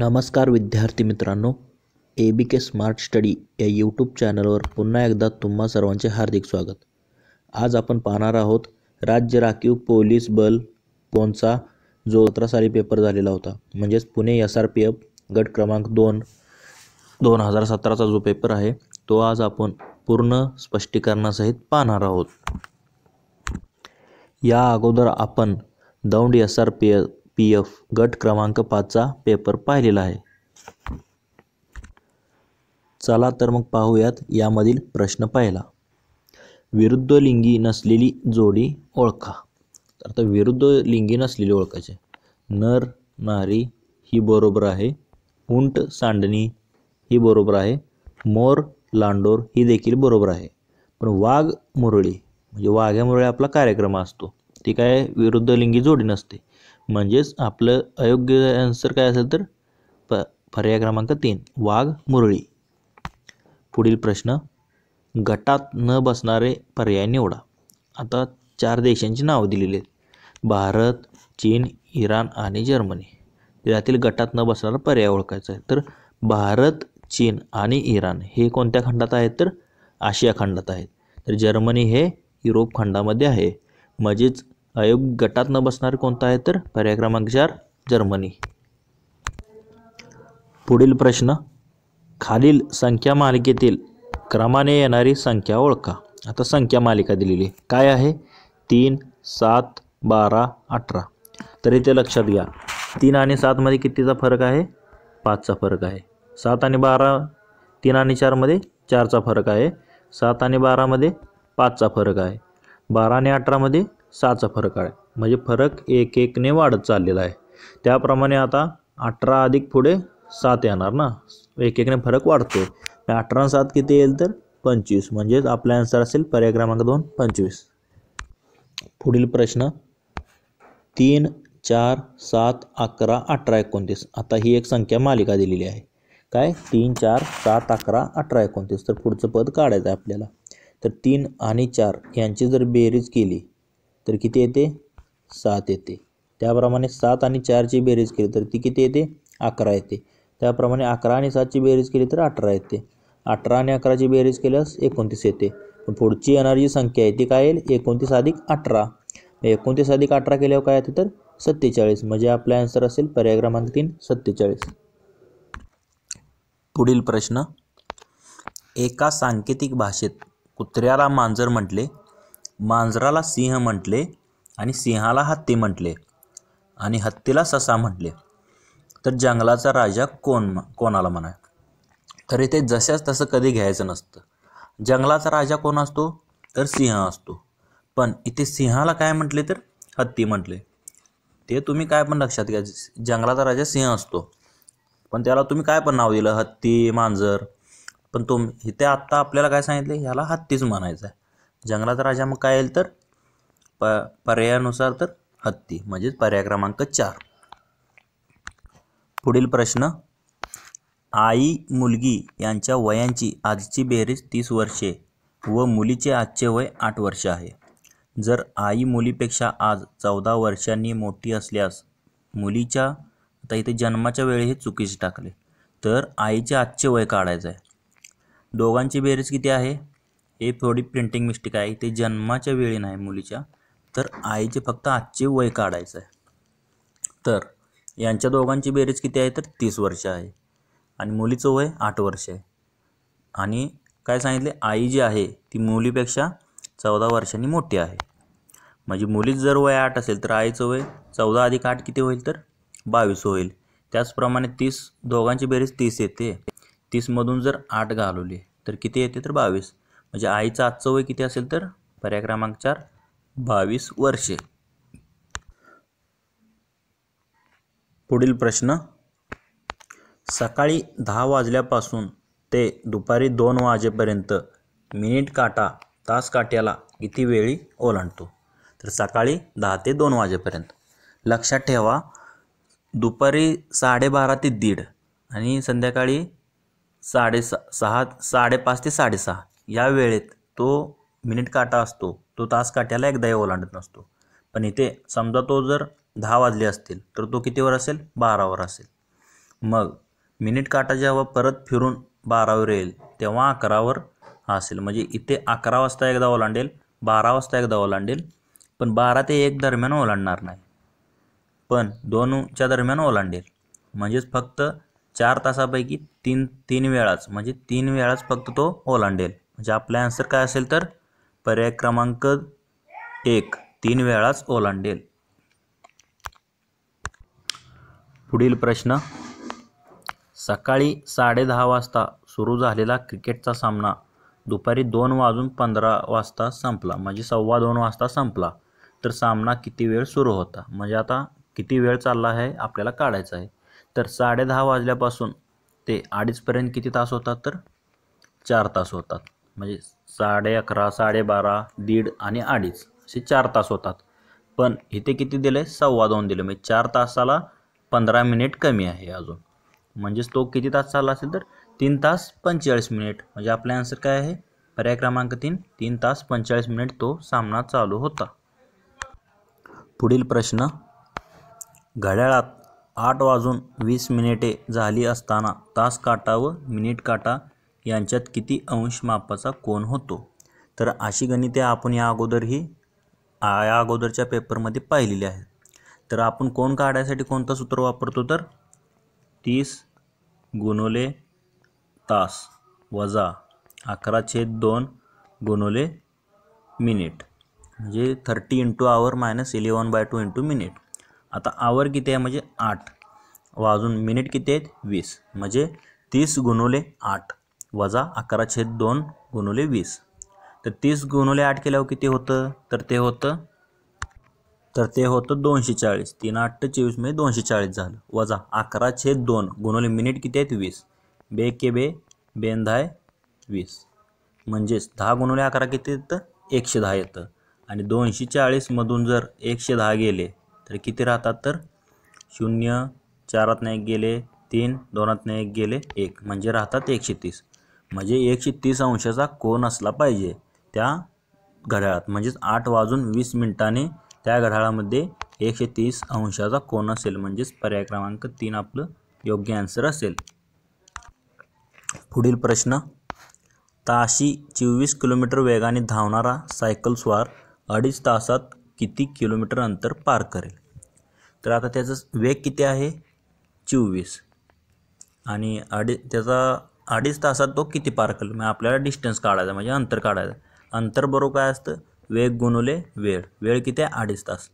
नमस्कार विद्यार्थी मित्रांनो A B K smart study या यूट्यूब चॅनलवर पुन्हा एकदा तुम्हा सर्वांचे हार्दिक स्वागत आज आपण पाहणार आहोत राज्य राखीव पोलीस बल कोणचा जो सतरा साली पेपर झालेला होता म्हणजेच Pune S R P F गट क्रमांक दोन दोन हजार सतराचा जो पेपर आहे तो आज आपण पूर्ण स्पष्टीकरणासहित पाहणार आहोत या अगोदर आपण Daund S R P F P F गट क्रमांक पाचचा पेपर पाहिलेला आहे चला तर मग पाहूयात यामधील प्रश्न पहिला विरुद्ध लिंगी नसलेली जोडी ओळखा तर विरुद्ध लिंगी नसलेली ओळखायचे नर नारी ही बरोबर आहे उंट सांडणी ही बरोबर आहे मोर लांडोर ही देखील बरोबर आहे पण वाघ मुरळी म्हणजे वाघ्या मुरळी आपला कार्यक्रम असतो ती काय विरुद्ध लिंगी जोडी नसते म्हणजेच आपलं अयोग्य आन्सर काय असेल तर प पर्याय क्रमांक तीन वाघ मुरळी पुढील प्रश्न गटात न बसणारे पर्याय निवडा आता चार देशांची नावं दिलेली आहेत भारत चीन इराण आणि जर्मनी यातील गटात न बसणारा पर्याय ओळखायचा आहे तर भारत चीन आणि इराण हे कोणत्या खंडात आहेत तर आशिया खंडात आहेत तर जर्मनी हे युरोप खंडामध्ये आहे म्हणजेच आयोग गटात न बसणार कोणता आहे तर पर्याय क्रमांक चार जर्मनी पुढील प्रश्न खालील संख्या मालिकेतील क्रमाने येणारी संख्या ओळखा आता संख्या मालिका दिलेली काय आहे तीन सात बारा अठरा तर इथे लक्षात घ्या तीन आणि सातमध्ये कितीचा फरक आहे पाचचा फरक आहे सात आणि बारा तीन आणि चारमध्ये चारचा फरक आहे सात आणि बारामध्ये पाचचा फरक आहे बारा आणि अठरामध्ये सहाचा फरक आहे म्हणजे फरक एक एकने वाढत चाललेला आहे त्याप्रमाणे आता अठरा अधिक पुढे सात येणार ना एक एकने फरक वाढतो आहे अठरा सात किती येईल तर पंचवीस म्हणजेच आपला आन्सर असेल पर्याय क्रमांक दोन पंचवीस पुढील प्रश्न तीन चार सात अकरा अठरा एकोणतीस आता ही एक संख्या मालिका दिलेली आहे काय तीन चार सात अकरा अठरा एकोणतीस तर पुढचं पद काढायचं आहे आपल्याला तर तीन आणि चार यांची जर बेरीज केली तर किती येते सात येते त्याप्रमाणे सात आणि चारची बेरीज केली तर ती किती येते अकरा येते त्याप्रमाणे अकरा आणि सातची बेरीज केली तर अठरा येते अठरा आणि अकराची बेरीज केल्यास एकोणतीस येते पुढची येणार जी संख्या आहे ती काय येईल एकोणतीस अधिक अठरा एकोणतीस अधिक अठरा केल्यावर काय येते तर सत्तेचाळीस म्हणजे आपला आन्सर असेल पर्याय क्रमांक तीन सत्तेचाळीस पुढील प्रश्न एका सांकेतिक भाषेत कुत्र्याला मांजर म्हटले मांजराला सिंह म्हटले आणि सिंहाला हत्ती म्हटले आणि हत्तीला ससा म्हटले तर जंगलाचा राजा कोण कोणाला म्हणा तर इथे जशाच तसं कधी घ्यायचं नसतं जंगलाचा राजा कोण असतो तर सिंह असतो पण इथे सिंहाला काय म्हटले तर हत्ती म्हटले ते तुम्ही काय पण लक्षात घ्या जंगलाचा राजा सिंह असतो पण त्याला तुम्ही काय पण नाव दिलं हत्ती मांजर पण तुम इथे आत्ता आपल्याला काय सांगितले ह्याला हत्तीच म्हणायचं आहे जंगलात राजा मग काय येईल तर प पर्यायानुसार तर हत्ती म्हणजेच पर्याय क्रमांक चार पुढील प्रश्न आई मुलगी यांच्या वयांची आजची बेरीज तीस वर्षे व मुलीचे आजचे वय आठ वर्ष आहे जर आई मुलीपेक्षा आज चौदा वर्षांनी मोठी असल्यास मुलीच्या आता इथे जन्माच्या वेळी हे चुकीचे टाकले तर आईचे आजचे वय काढायचं आहे दोघांची बेरीज किती आहे हे थोडी प्रिंटिंग मिस्टेक आहे ते जन्माच्या वेळी नाही मुलीच्या तर आईचे फक्त आजचे वय काढायचं आहे तर यांच्या दोघांची बेरीज किती आहे तर तीस वर्ष आहे आणि मुलीचं वय आठ वर्ष आहे आणि काय सांगितले आई जी आहे ती मुलीपेक्षा चौदा वर्षांनी मोठी आहे म्हणजे मुलीच जर वय आठ असेल तर आईचं वय चौदा अधिक आठ किती होईल तर बावीस होईल त्याचप्रमाणे तीस दोघांची बेरीज तीस येते तीसमधून जर आठ घालवली तर किती येते तर बावीस म्हणजे आईचं आजचं वय किती असेल तर पर्याय क्रमांक चार बावीस वर्षे पुढील प्रश्न सकाळी दहा वाजल्यापासून ते दुपारी दोन वाजेपर्यंत मिनिट काटा तास काट्याला किती वेळी ओलांडतो तर सकाळी दहा ते दोन वाजेपर्यंत लक्षात ठेवा दुपारी साडेबारा ते दीड आणि संध्याकाळी साडेसहा सहा साडेपाच ते साडेसहा या वेळेत तो मिनिट काटा असतो तो तास काट्याला एकदाही ओलांडत नसतो पण इथे समजा तो जर दहा वाजले असतील तर तो कितीवर असेल बारावर असेल मग मिनिट काटा जेव्हा परत फिरून बारावर येईल तेव्हा अकरावर असेल म्हणजे इथे अकरा वाजता एकदा ओलांडेल बारा वाजता एकदा ओलांडेल पण बारा ते एक दरम्यान ओलांडणार नाही पण दोनच्या दरम्यान ओलांडेल म्हणजेच फक्त चार तासापैकी तीन तीन वेळाच म्हणजे तीन वेळाच फक्त तो ओलांडेल जे म्हणजे आपला आन्सर काय असेल तर पर्याय क्रमांक एक तीन वेळाच ओलांडेल पुढील प्रश्न सकाळी साडेदहा वाजता सुरू झालेला क्रिकेटचा सामना दुपारी दोन वाजून पंधरा वाजता संपला म्हणजे सव्वा दोन वाजता संपला तर सामना किती वेळ सुरू होता म्हणजे आता किती वेळ चालला आहे आपल्याला काढायचा आहे तर साडेदहा वाजल्यापासून ते अडीचपर्यंत किती तास होतात तर चार तास होतात म्हणजे साडे अकरा साडेबारा दीड आणि अडीच असे चार तास होतात पण इथे किती दिले सव्वा दोन दिले म्हणजे चार तासाला पंधरा मिनिट कमी आहे अजून म्हणजेच तो किती तास चालला असेल तर तीन तास पंचेचाळीस मिनिट म्हणजे आपला आन्सर काय आहे पर्याय क्रमांक तीन तीन तास पंचेचाळीस मिनिट तो सामना चालू होता पुढील प्रश्न घड्याळात आठ वाजून वीस मिनिटे झाली असताना तास काटा व मिनिट काटा यांच्यात किती अंश मापाचा कोण होतो तर अशी गणिते आपण या अगोदरही या अगोदरच्या पेपरमध्ये पाहिलेली आहेत तर आपण कोण काढायसाठी कोणतं सूत्र वापरतो तर तीस गुणोले तास वजा अकरा छेद दोन गुणोले मिनिट म्हणजे thirty into hour minus eleven by two into minute आता आवर किती आहे म्हणजे आठ व अजून मिनिट किती आहेत वीस म्हणजे तीस गुणोले आठ वजा अकरा छेद दोन गुणवले वीस तर तीस गुणवले आठ केल्यावर किती होतं तर ते होतं तर ते होतं दोनशे चाळीस तीन आठ चोवीस म्हणजे दोनशे चाळीस झालं वजा अकरा छेद दोन गुणवले मिनिट किती आहेत वीस बे के बे बेन धाय वीस म्हणजेच दहा गुणवले अकरा किती येतं एकशे दहा येतं आणि दोनशे चाळीसमधून जर एकशे दहा गेले तर किती राहतात तर शून्य चारातनं एक गेले तीन दोनातनं एक गेले एक म्हणजे राहतात एकशे तीस म्हणजे एकशे तीस अंशाचा कोण असला पाहिजे त्या घड्याळात म्हणजेच आठ वाजून वीस मिनिटाने त्या घड्याळामध्ये एकशे तीस अंशाचा कोण असेल म्हणजेच पर्याय क्रमांक तीन आपलं योग्य आन्सर असेल पुढील प्रश्न ताशी चोवीस किलोमीटर वेगाने धावणारा सायकलस्वार अडीच तासात किती किलोमीटर अंतर पार करेल तर आता त्याचा वेग किती आहे चोवीस आणि अडी त्याचा अडीच तासात तो किती पार केला म्हणजे आपल्याला डिस्टन्स काढायचा म्हणजे अंतर काढायचं अंतर बरोबर काय असतं वेग गुणवले वेळ वेळ किती आहे अडीच तास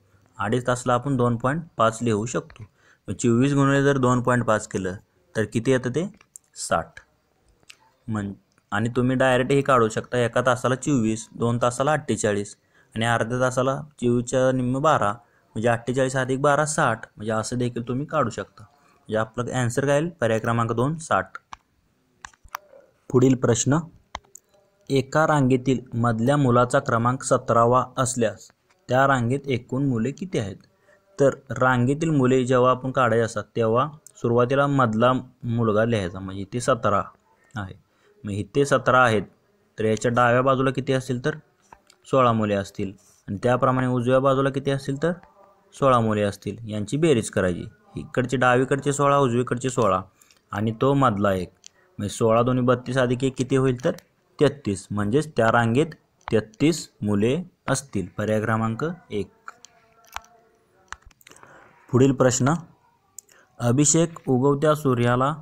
अडीच तासला आपण दोन पॉईंट पाच लिहू शकतो चोवीस गुणवले जर दोन पॉईंट पाच केलं तर किती येतं ते साठ मन आणि तुम्ही डायरेक्ट हे काढू शकता एका तासाला चोवीस दोन तासाला अठ्ठेचाळीस आणि अर्ध्या तासाला चोवीसच्या निम्म बारा म्हणजे अठ्ठेचाळीस अधिक बारा साठ म्हणजे असं देखील तुम्ही काढू शकता म्हणजे आपलं ॲन्सर काय पर्याय क्रमांक दोन साठ पुढील प्रश्न एका रांगेतील मधल्या मुलाचा क्रमांक सतरावा असल्यास त्या रांगेत एकूण मुले किती आहेत तर रांगेतील मुले जेव्हा आपण काढायचे असतात तेव्हा सुरुवातीला मधला मुलगा लिहायचा म्हणजे इथे सतरा आहे मग इथे सतरा आहेत तर याच्या डाव्या बाजूला किती असतील तर सोळा मुले असतील आणि त्याप्रमाणे उजव्या बाजूला किती असतील तर सोळा मुले असतील यांची बेरीज करायची इकडचे डावीकडचे सोळा उजवीकडचे सोळा आणि तो मधला एक म्हणजे सोळा दोन्ही बत्तीस अधिक एक किती होईल तर तेहत्तीस म्हणजेच त्या रांगेत तेहत्तीस मुले असतील पर्याय क्रमांक एक पुढील प्रश्न अभिषेक उगवत्या सूर्याला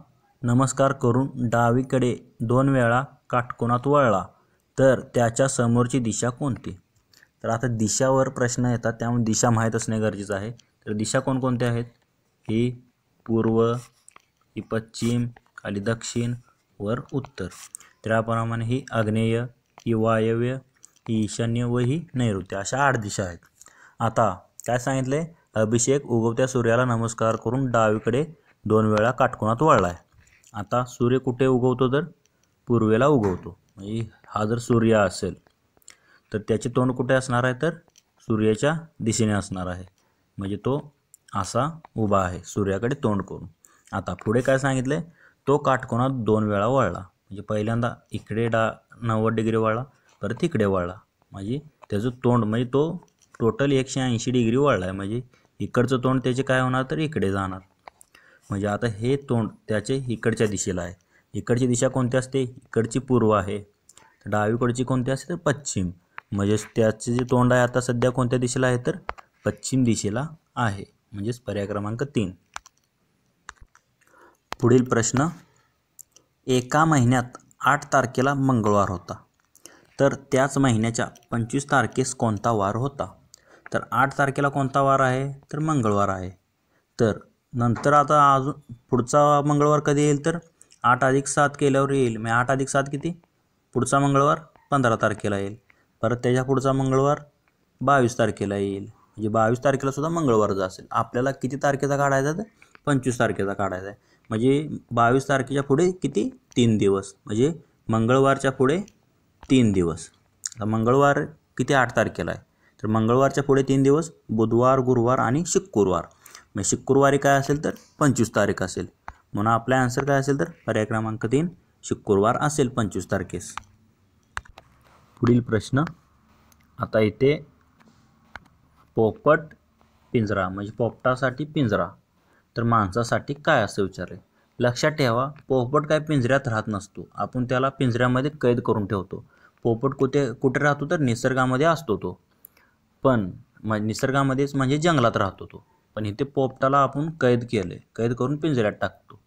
नमस्कार करून डावीकडे दोन वेळा काटकोनात वळला तर त्याच्या समोरची दिशा कोणती तर आता दिशावर प्रश्न येतात त्यामुळे दिशा माहीत असणे गरजेचं आहे तर दिशा कोणकोणत्या आहेत ही पूर्व ही पश्चिम खाली दक्षिण वर उत्तर त्याप्रमाणे ही आग्नेय ही वायव्य ही ईशान्य व ही नैऋत्य अशा आठ दिशा आहेत आता काय सांगितले अभिषेक उगवत्या सूर्याला नमस्कार करून डावीकडे दोन वेळा काटकोणात वळला आहे आता सूर्य कुठे उगवतो तर पूर्वेला उगवतो म्हणजे हा जर सूर्य असेल तर त्याचे तोंड कुठे असणार आहे तर सूर्याच्या दिशेने असणार आहे म्हणजे तो असा उभा आहे सूर्याकडे तोंड करून आता पुढे काय सांगितले तो काटकोनात दोन वेळा वळला म्हणजे पहिल्यांदा इकडे डा नव्वद डिग्री वळला परत इकडे वळला म्हणजे त्याचं तोंड म्हणजे तो टोटल एकशे ऐंशी डिग्री वळला आहे म्हणजे इकडचं तोंड त्याचे काय होणार तर इकडे जाणार म्हणजे आता हे तोंड त्याचे इकडच्या दिशेला आहे इकडची दिशा कोणती असते इकडची पूर्व आहे तर डावीकडची कोणती असते तर पश्चिम म्हणजेच त्याचे जे तोंड आहे आता सध्या कोणत्या दिशेला आहे तर पश्चिम दिशेला आहे म्हणजेच पर्याय क्रमांक तीन पुढील प्रश्न एका महिन्यात आठ तारखेला मंगळवार होता तर त्याच महिन्याच्या पंचवीस तारखेस कोणता वार होता तर आठ तारखेला कोणता वार आहे तर मंगळवार आहे तर नंतर आता अजून पुढचा मंगळवार कधी येईल तर आठ अधिक सात केल्यावर येईल मग आठ अधिक सात किती पुढचा मंगळवार पंधरा तारखेला येईल परत त्याच्या पुढचा मंगळवार बावीस तारखेला येईल म्हणजे बावीस तारखेला सुद्धा मंगळवारचा असेल आपल्याला किती तारखेचा काढायचा तर पंचवीस तारखेचा काढायचा आहे म्हणजे बावीस तारखेच्या पुढे किती तीन दिवस म्हणजे मंगळवारच्या पुढे तीन दिवस आता मंगळवार किती आठ तारखेला आहे तर मंगळवारच्या पुढे तीन दिवस बुधवार गुरुवार आणि शुक्रवार म्हणजे शुक्रवारी काय असेल तर पंचवीस तारीख असेल म्हणून आपला आन्सर काय असेल तर पर्याय क्रमांक तीन शुक्रवार असेल पंचवीस तारखेस पुढील प्रश्न आता इथे पोपट पिंजरा म्हणजे पोपटासाठी पिंजरा तर माणसासाठी काय असं विचारले लक्षात ठेवा पोपट काय पिंजऱ्यात राहत नसतो आपण त्याला पिंजऱ्यामध्ये कैद करून ठेवतो पोपट कुठे कुठे राहतो तर निसर्गामध्ये असतो तो पण म निसर्गामध्येच म्हणजे जंगलात राहतो तो पण इथे पोपटाला आपण कैद केले कैद करून पिंजऱ्यात टाकतो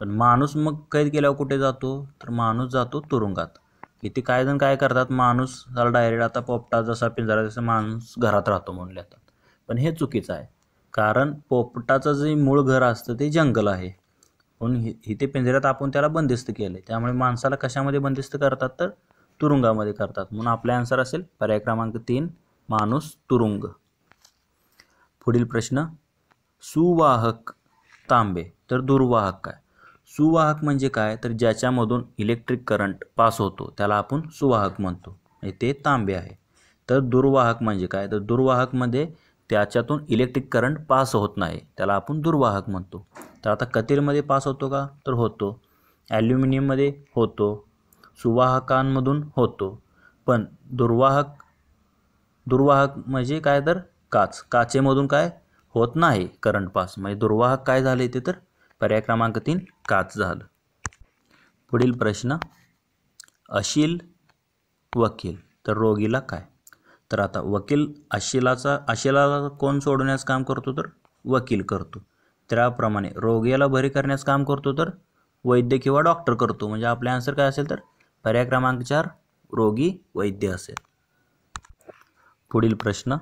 पण माणूस मग कैद केल्यावर कुठे जातो तर माणूस जातो तुरुंगात इथे काय जण काय करतात माणूस त्याला डायरेक्ट आता पोपटा जसा पिंजरा जसा माणूस घरात राहतो म्हणून येतात पण हे चुकीचं आहे कारण पोपटाचं जे मूळ घर असतं ते जंगल आहे पण हि इथे पिंजऱ्यात आपण त्याला बंदिस्त केलं आहे त्यामुळे माणसाला कशामध्ये बंदिस्त करतात तर तुरुंगामध्ये करतात म्हणून आपला आन्सर असेल पर्याय क्रमांक तीन माणूस तुरुंग पुढील प्रश्न सुवाहक तांबे तर दुर्वाहक काय सुवाहक म्हणजे काय तर ज्याच्यामधून इलेक्ट्रिक करंट पास होतो त्याला आपण सुवाहक म्हणतो ते तांबे आहे तर दुर्वाहक म्हणजे काय तर दुर्वाहकमध्ये त्याच्यातून इलेक्ट्रिक करंट पास होत नाही त्याला आपण दुर्वाहक म्हणतो तर आता कतीरमध्ये पास होतो का तर होतो ॲल्युमिनियममध्ये होतो सुवाहकांमधून होतो पण दुर्वाहक दुर्वाहक म्हणजे काय तर काच काचेमधून काय होत नाही करंट पास म्हणजे दुर्वाहक काय झाले ते तर पर्याय क्रमांक तीन काच झालं पुढील प्रश्न अशील वकील तर रोगीला काय तर आता वकील आशिलाचा आशिलाला कोण सोडवण्यास काम करतो तर वकील करतो त्याप्रमाणे रोग्याला बरे करण्यास काम करतो तर वैद्य किंवा डॉक्टर करतो म्हणजे आपले आन्सर काय असेल तर पर्याय क्रमांक चार रोगी वैद्य असेल पुढील प्रश्न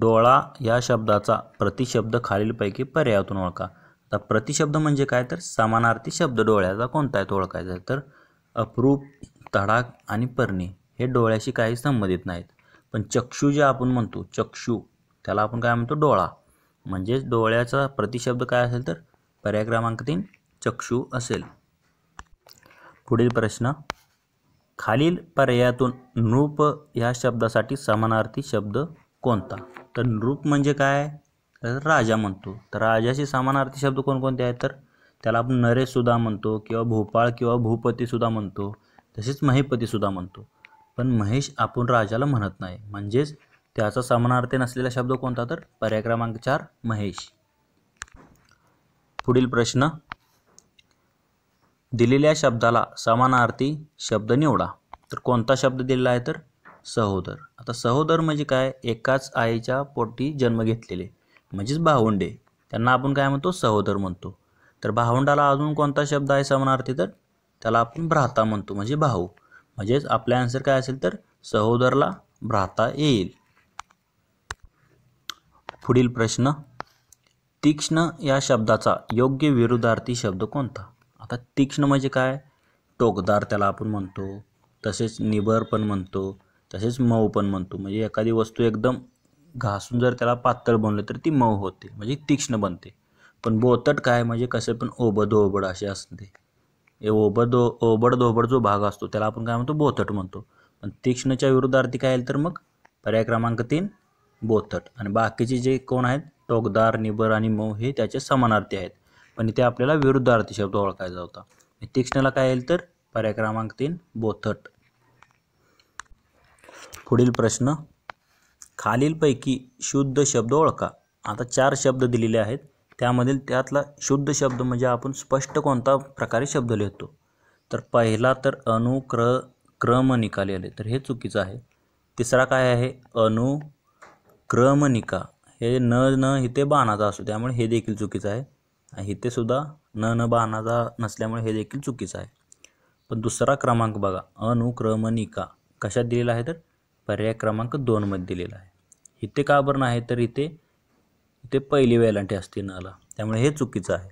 डोळा या शब्दाचा प्रतिशब्द खालीलपैकी पर्यायातून ओळखा आता प्रतिशब्द म्हणजे काय तर समानार्थी शब्द डोळ्याचा कोणता आहे ओळखायचा तर अप्रूप तडाख आणि परणी हे डोळ्याशी काही संबंधित नाहीत पण चक्षू जे आपण म्हणतो चक्षू त्याला आपण काय म्हणतो डोळा म्हणजेच डोळ्याचा प्रतिशब्द काय असेल तर पर्याय क्रमांक तीन चक्षू असेल पुढील प्रश्न खालील पर्यायातून नृप ह्या शब्दासाठी समानार्थी शब्द कोणता तर नृप म्हणजे काय राजा म्हणतो तर राजाशी समानार्थी शब्द कोणकोणते आहेत तर त्याला आपण नरेशसुद्धा म्हणतो किंवा भोपाळ किंवा भूपतीसुद्धा म्हणतो तसेच महिपतीसुद्धा म्हणतो पण महेश आपण राजाला म्हणत नाही म्हणजेच त्याचा समानार्थी नसलेला शब्द कोणता तर पर्याय क्रमांक चार महेश पुढील प्रश्न दिलेल्या शब्दाला समानार्थी शब्द निवडा तर कोणता शब्द दिलेला आहे तर सहोदर आता सहोदर म्हणजे काय एकाच आईच्या पोटी जन्म घेतलेले म्हणजेच भावंडे त्यांना आपण काय म्हणतो सहोदर म्हणतो तर भावंडाला अजून कोणता शब्द आहे समानार्थी तर त्याला आपण भ्राता म्हणतो म्हणजे भाऊ म्हणजेच आपला आन्सर काय असेल तर सहोदरला भ्राता येईल पुढील प्रश्न तीक्ष्ण या शब्दाचा योग्य विरुद्धार्थी शब्द कोणता आता तीक्ष्ण म्हणजे काय टोकदार त्याला आपण म्हणतो तसेच निबर पण म्हणतो तसेच मऊ पण म्हणतो म्हणजे एखादी वस्तू एकदम घासून जर त्याला पातळ बनलं तर ती मऊ होते म्हणजे तीक्ष्ण बनते पण बोतट काय म्हणजे कसे पण ओबड ओबड असे असते ए ओबड ओबडधोबड जो भाग असतो त्याला आपण काय म्हणतो बोथट म्हणतो पण तीक्ष्णच्या विरुद्धार्थी काय येईल तर मग पर्याय क्रमांक तीन बोथट आणि बाकीचे जे कोण आहेत टोकदार निबर आणि मऊ हे त्याचे समानार्थी आहेत पण इथे आपल्याला विरुद्धार्थी शब्द ओळखायचा होता तीक्ष्णला काय येईल तर पर्याय क्रमांक तीन बोथट पुढील प्रश्न खालीलपैकी शुद्ध शब्द ओळखा आता चार शब्द दिलेले आहेत त्यामधील त्यातला शुद्ध शब्द म्हणजे आपण स्पष्ट कोणता प्रकारे शब्द लिहितो तर पहिला तर अनुक्र क्रमनिका लिहिले तर हे चुकीचं आहे तिसरा काय आहे अनुक्रमनिका हे न न इथे बाणाचा असतो त्यामुळे हे देखील चुकीचं आहे आणि इथे सुद्धा न न बाणाचा नसल्यामुळे हे देखील चुकीचं आहे पण दुसरा क्रमांक बघा अनुक्रमनिका कशात दिलेला आहे तर पर्याय क्रमांक दोनमध्ये दिलेला आहे इथे का बरं नाही तर इथे ते पहिली वेलांटी असते नाला त्यामुळे हे चुकीचं आहे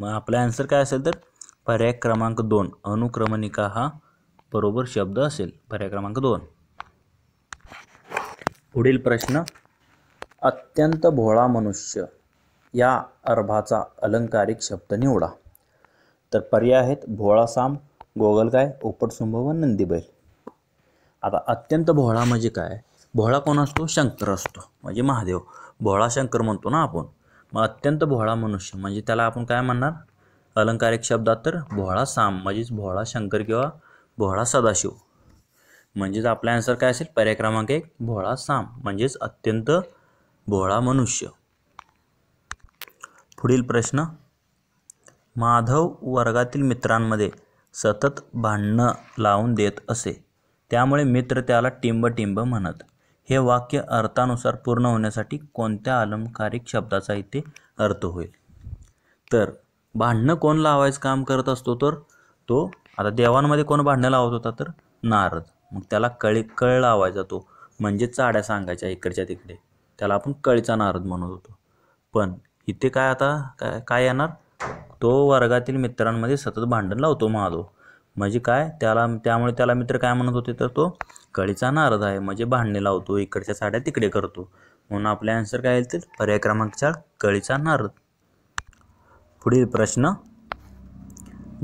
मग आपला आन्सर काय असेल तर पर्याय क्रमांक दोन अनुक्रमणिका हा बरोबर शब्द असेल पर्याय क्रमांक दोन पुढील प्रश्न अत्यंत भोळा मनुष्य या अर्भाचा अलंकारिक शब्द निवडा तर पर्याय आहेत भोळासाम गोगलगाय उपटसुंभ व नंदीबैल आता अत्यंत भोळा म्हणजे काय भोळा कोण असतो शंकर असतो म्हणजे महादेव भोळाशंकर म्हणतो ना आपण मग अत्यंत भोळा मनुष्य म्हणजे त्याला आपण काय म्हणणार अलंकारिक शब्दात तर भोळा साम म्हणजेच भोळा शंकर किंवा भोळा सदाशिव म्हणजेच आपला आन्सर काय असेल पर्याय क्रमांक एक भोळा साम म्हणजेच अत्यंत भोळा मनुष्य पुढील प्रश्न माधव वर्गातील मित्रांमध्ये सतत भांडणं लावून देत असे त्यामुळे मित्र त्याला टिंब टिंब म्हणत हे वाक्य अर्थानुसार पूर्ण होण्यासाठी कोणत्या अलंकारिक शब्दाचा इथे अर्थ होईल तर भांडणं कोण लावायचं काम करत असतो तर तो आता देवांमध्ये कोण भांडणं लावत होता तर नारद मग त्याला कळी कळ लावायचा तो म्हणजे चाड्या सांगायच्या इकडच्या तिकडे त्याला आपण कळीचा नारद म्हणत होतो पण इथे काय आता काय काय येणार तो वर्गातील मित्रांमध्ये सतत भांडण लावतो महादेव म्हणजे काय त्याला त्यामुळे त्याला मित्र काय म्हणत होते तर तो कळीचा नारद आहे म्हणजे भांडणे लावतो इकडच्या साड्या तिकडे करतो म्हणून आपले आन्सर काय येतील पर्याय क्रमांक चार कळीचा नारद पुढील प्रश्न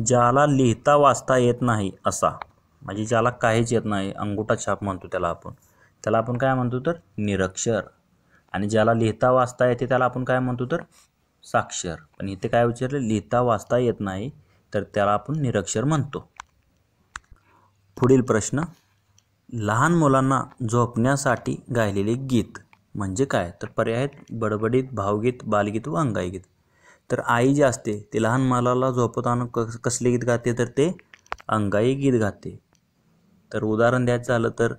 ज्याला लिहिता वाचता येत नाही असा म्हणजे ज्याला काहीच येत नाही अंगुठा छाप म्हणतो त्याला आपण त्याला आपण काय म्हणतो तर निरक्षर आणि ज्याला लिहिता वाचता येते त्याला आपण काय म्हणतो तर साक्षर पण इथे काय विचारले लिहिता वाचता येत नाही तर त्याला आपण निरक्षर म्हणतो पुढील प्रश्न लहान मुलांना झोपण्यासाठी गायलेले गीत म्हणजे काय तर पर्याय आहेत बडबडीत भावगीत बालगीत व अंगाईगीत तर आई जी असते ती लहान मुलाला झोपताना कस कसले गीत गाते तर ते अंगाई गीत गाते तर उदाहरण द्यायचं झालं तर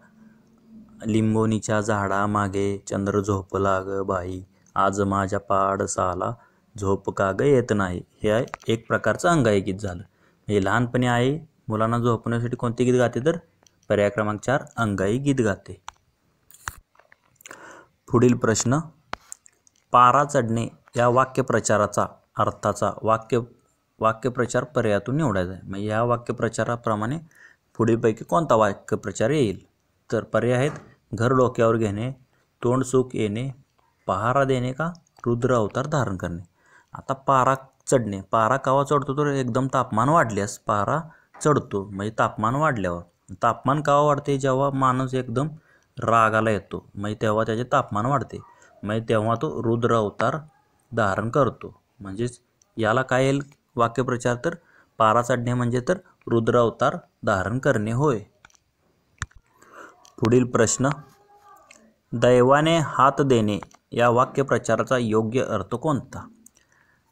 लिंबोनीच्या झाडामागे चंद्र झोप लाग बाई आज माझ्या पाडसाला झोप का ग येत नाही हे एक प्रकारचं अंगाई गीत झालं हे लहानपणी आई मुलांना झोपण्यासाठी कोणते गीत गाते तर पर्याय क्रमांक चार अंगाई गीत गाते पुढील प्रश्न पारा चढणे या वाक्यप्रचाराचा अर्थाचा वाक्य वाक्यप्रचार पर्यायातून निवडायचा आहे मग या वाक्यप्रचाराप्रमाणे पुढीलपैकी कोणता वाक्यप्रचार येईल तर पर्याय आहेत घर डोक्यावर घेणे तोंड सुख येणे पहारा देणे का रुद्र अवतार धारण करणे आता पारा चढणे पारा कावा चढतो तर एकदम तापमान वाढल्यास पारा चढतो म्हणजे तापमान वाढल्यावर तापमान का वाढते जेव्हा माणूस एकदम रागाला येतो मग तेव्हा त्याचे तापमान वाढते मग तेव्हा तो रुद्र अवतार धारण करतो म्हणजेच याला काय येईल वाक्यप्रचार तर पारा चढणे म्हणजे तर रुद्र अवतार धारण करणे होय पुढील प्रश्न दैवाने हात देणे या वाक्यप्रचाराचा योग्य अर्थ कोणता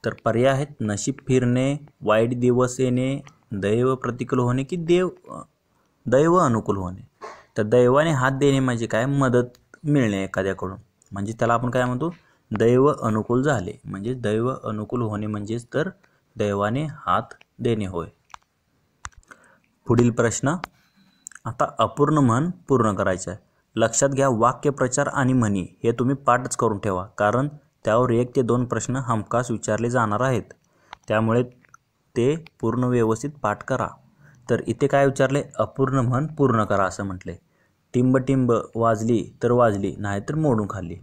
तर पर्याय आहेत नशीब फिरणे वाईट दिवस येणे दैव प्रतिकूल होणे की देव दैव अनुकूल होणे तर दैवाने हात देणे म्हणजे काय मदत मिळणे एखाद्याकडून म्हणजे त्याला आपण काय म्हणतो दैव अनुकूल झाले म्हणजे दैव अनुकूल होणे म्हणजेच तर दैवाने हात देणे होय पुढील प्रश्न आता अपूर्ण म्हण पूर्ण करायचं आहे लक्षात घ्या वाक्यप्रचार आणि म्हणी हे तुम्ही पाठच करून ठेवा कारण त्यावर एक ते दोन प्रश्न हमखास विचारले जाणार आहेत त्यामुळे ते पूर्ण व्यवस्थित पाठ करा तर इथे काय विचारले अपूर्ण म्हण पूर्ण करा असं म्हटले टिंब टिंब वाजली तर वाजली नाहीतर मोडून खाल्ली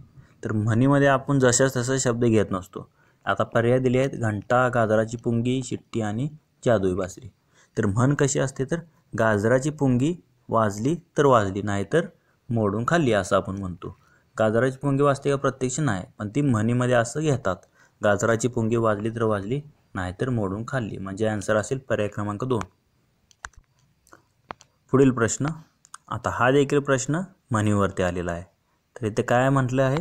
तर म्हणीमध्ये आपण जशाच तसा शब्द घेत नसतो आता पर्याय दिले आहेत घंटा गाजराची पुंगी शिट्टी आणि जादूई बासरी तर म्हण कशी असते तर गाजराची पुंगी वाजली तर वाजली नाही तर मोडून खाल्ली असं आपण म्हणतो गाजराची पुंगी वाजते का प्रत्यक्ष नाही पण ती म्हणीमध्ये असं घेतात गाजराची पुंगी वाजली तर वाजली नाहीतर मोडून खाल्ली म्हणजे आन्सर असेल पर्याय क्रमांक दोन पुढील प्रश्न आता हा देखील प्रश्न म्हणीवरती आलेला आहे तर इथे काय म्हटलं आहे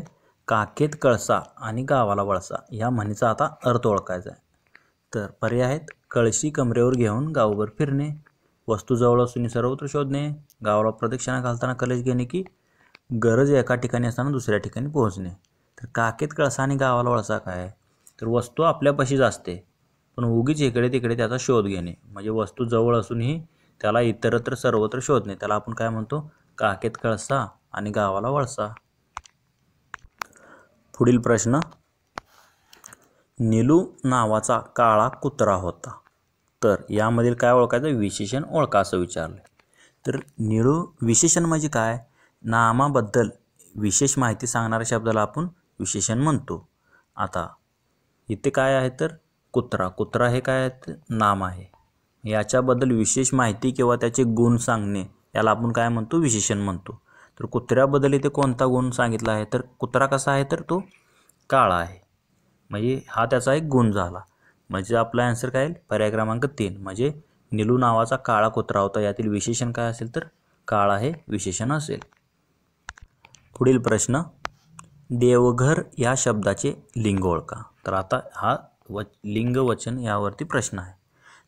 काकेत कळसा आणि गावाला वळसा या म्हणीचा आता अर्थ ओळखायचा आहे तर पर्याय आहेत कळशी कमरेवर घेऊन गावभर फिरणे वस्तू जवळ असून सर्वत्र शोधणे गावाला प्रदक्षिणा घालताना कलेश घेणे की गरज एका ठिकाणी असताना दुसऱ्या ठिकाणी पोहोचणे तर काकेत कळसा आणि गावाला वळसा काय आहे तर वस्तू आपल्यापाशीच असते पण उगीच इकडे तिकडे त्याचा शोध घेणे म्हणजे वस्तू जवळ असूनही त्याला इतरत्र सर्वत्र शोधणे त्याला आपण काय म्हणतो काकेत कळसा आणि गावाला वळसा पुढील प्रश्न निलू नावाचा काळा कुत्रा होता तर यामधील काय ओळखायचं विशेषण ओळखा असं विचारलं तर निळू विशेषण म्हणजे काय नामाबद्दल विशेष माहिती सांगणाऱ्या शब्दाला आपण विशेषण म्हणतो आता इथे काय आहे तर कुत्रा कुत्रा हे काय नाम आहे याच्याबद्दल विशेष माहिती किंवा त्याचे गुण सांगणे याला आपण काय म्हणतो विशेषण म्हणतो तर कुत्र्याबद्दल इथे कोणता गुण सांगितला आहे तर कुत्रा कसा आहे तर तो काळा आहे म्हणजे हा त्याचा एक गुण झाला म्हणजे आपला ॲन्सर काय पर्याय क्रमांक तीन म्हणजे निलू नावाचा काळा कुत्रा होता यातील विशेषण काय असेल तर काळा हे विशेषण असेल पुढील प्रश्न देवघर या शब्दाचे लिंग ओळखा तर आता हा व लिंगवचन यावरती प्रश्न आहे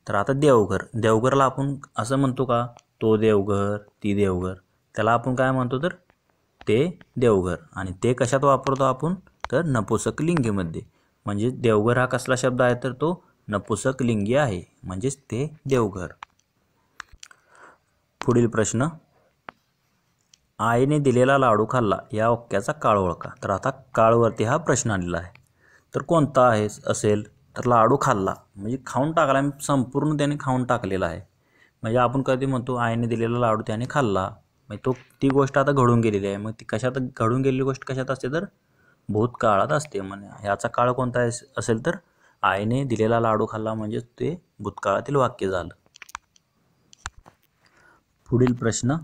तर आता देवघर देवघरला आपण असं म्हणतो का तो देवघर ती देवघर त्याला आपण काय म्हणतो तर ते देवघर आणि ते कशात वापरतो आपण तर नपुसक लिंगीमध्ये म्हणजे देवघर हा कसला शब्द आहे तर तो नपुसक लिंगी आहे म्हणजेच ते देवघर पुढील प्रश्न आईने दिलेला लाडू खाल्ला या वाक्याचा काळ ओळखा तर आता काळवरती हा प्रश्न आलेला आहे तर कोणता आहे असेल तर लाडू खाल्ला म्हणजे खाऊन टाकला संपूर्ण त्याने खाऊन टाकलेला आहे म्हणजे आपण कधी म्हणतो आईने दिलेला लाडू त्याने खाल्ला मग म्हणजे तो ती गोष्ट आता घडून गेलेली आहे मग ती कशात घडून गेलेली गोष्ट कशात असते तर भूतकाळात असते म्हणजे ह्याचा काळ कोणता असेल तर आईने दिलेला लाडू खाल्ला म्हणजे ते भूतकाळातील वाक्य झालं पुढील प्रश्न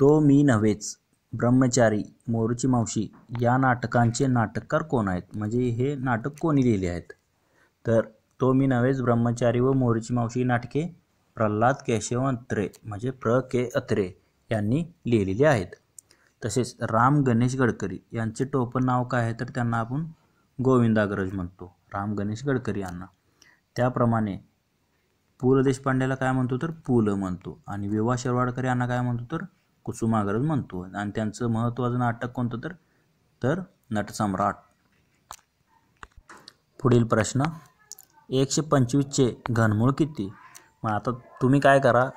तो मी नव्हेच ब्रह्मचारी मोरची मावशी या नाटकांचे नाटककार कोण आहेत म्हणजे हे नाटक कोणी लिहिले आहेत तर तो मी नव्हेच ब्रह्मचारी व मोरची मावशी नाटके प्रल्हाद केशव अत्रे म्हणजे प्र के अत्रे यांनी लिहिलेली आहेत तसेच राम गणेश गडकरी यांचे टोपण नाव काय आहे तर त्यांना आपण गोविंदाग्रज म्हणतो राम गणेश गडकरी यांना त्याप्रमाणे पु ल देशपांडेला काय म्हणतो तर पु ल म्हणतो आणि विवा शेरवाडकर यांना काय म्हणतो तर कुसुमाग्रज म्हणतो आणि त्यांचं महत्त्वाचं नाटक कोणतं तर तर नटसम्राट पुढील प्रश्न एकशे पंचवीसचे घनमूळ किती मग आता तुम्ही काय करा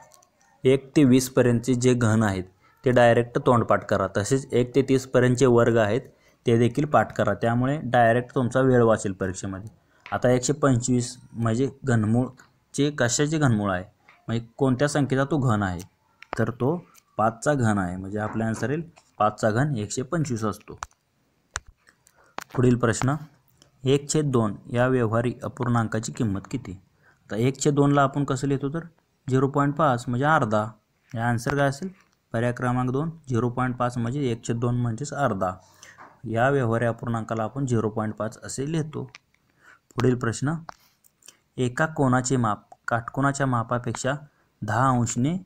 एक ते वीसपर्यंतचे जे घन आहेत ते डायरेक्ट तोंडपाठ करा तसेच एक ते तीसपर्यंतचे वर्ग आहेत ते देखील पाठ करा त्यामुळे डायरेक्ट तुमचा वेळ वाचेल परीक्षेमध्ये आता एकशे पंचवीस म्हणजे घनमूळचे कशाचे घनमूळ आहे म्हणजे कोणत्या संख्येचा तो घन आहे तर तो पाचचा घन आहे म्हणजे आपल्या आन्सर येईल पाचचा घन एकशे पंचवीस असतो पुढील प्रश्न एक छेद दोन या व्यवहारी अपूर्णांकाची किंमत किती आता एक छेद दोनला आपण कसं लिहितो तर झिरो पॉईंट पाच म्हणजे अर्धा या आन्सर काय असेल पर्याय क्रमांक दोन झिरो पॉईंट पाच म्हणजे एकशे दोन म्हणजेच अर्धा या व्यवहारी अपूर्णांकाला आपण झिरो पॉईंट पाच असे लिहितो पुढील प्रश्न एका कोणाचे माप काटकोणाच्या मापापेक्षा दहा अंशने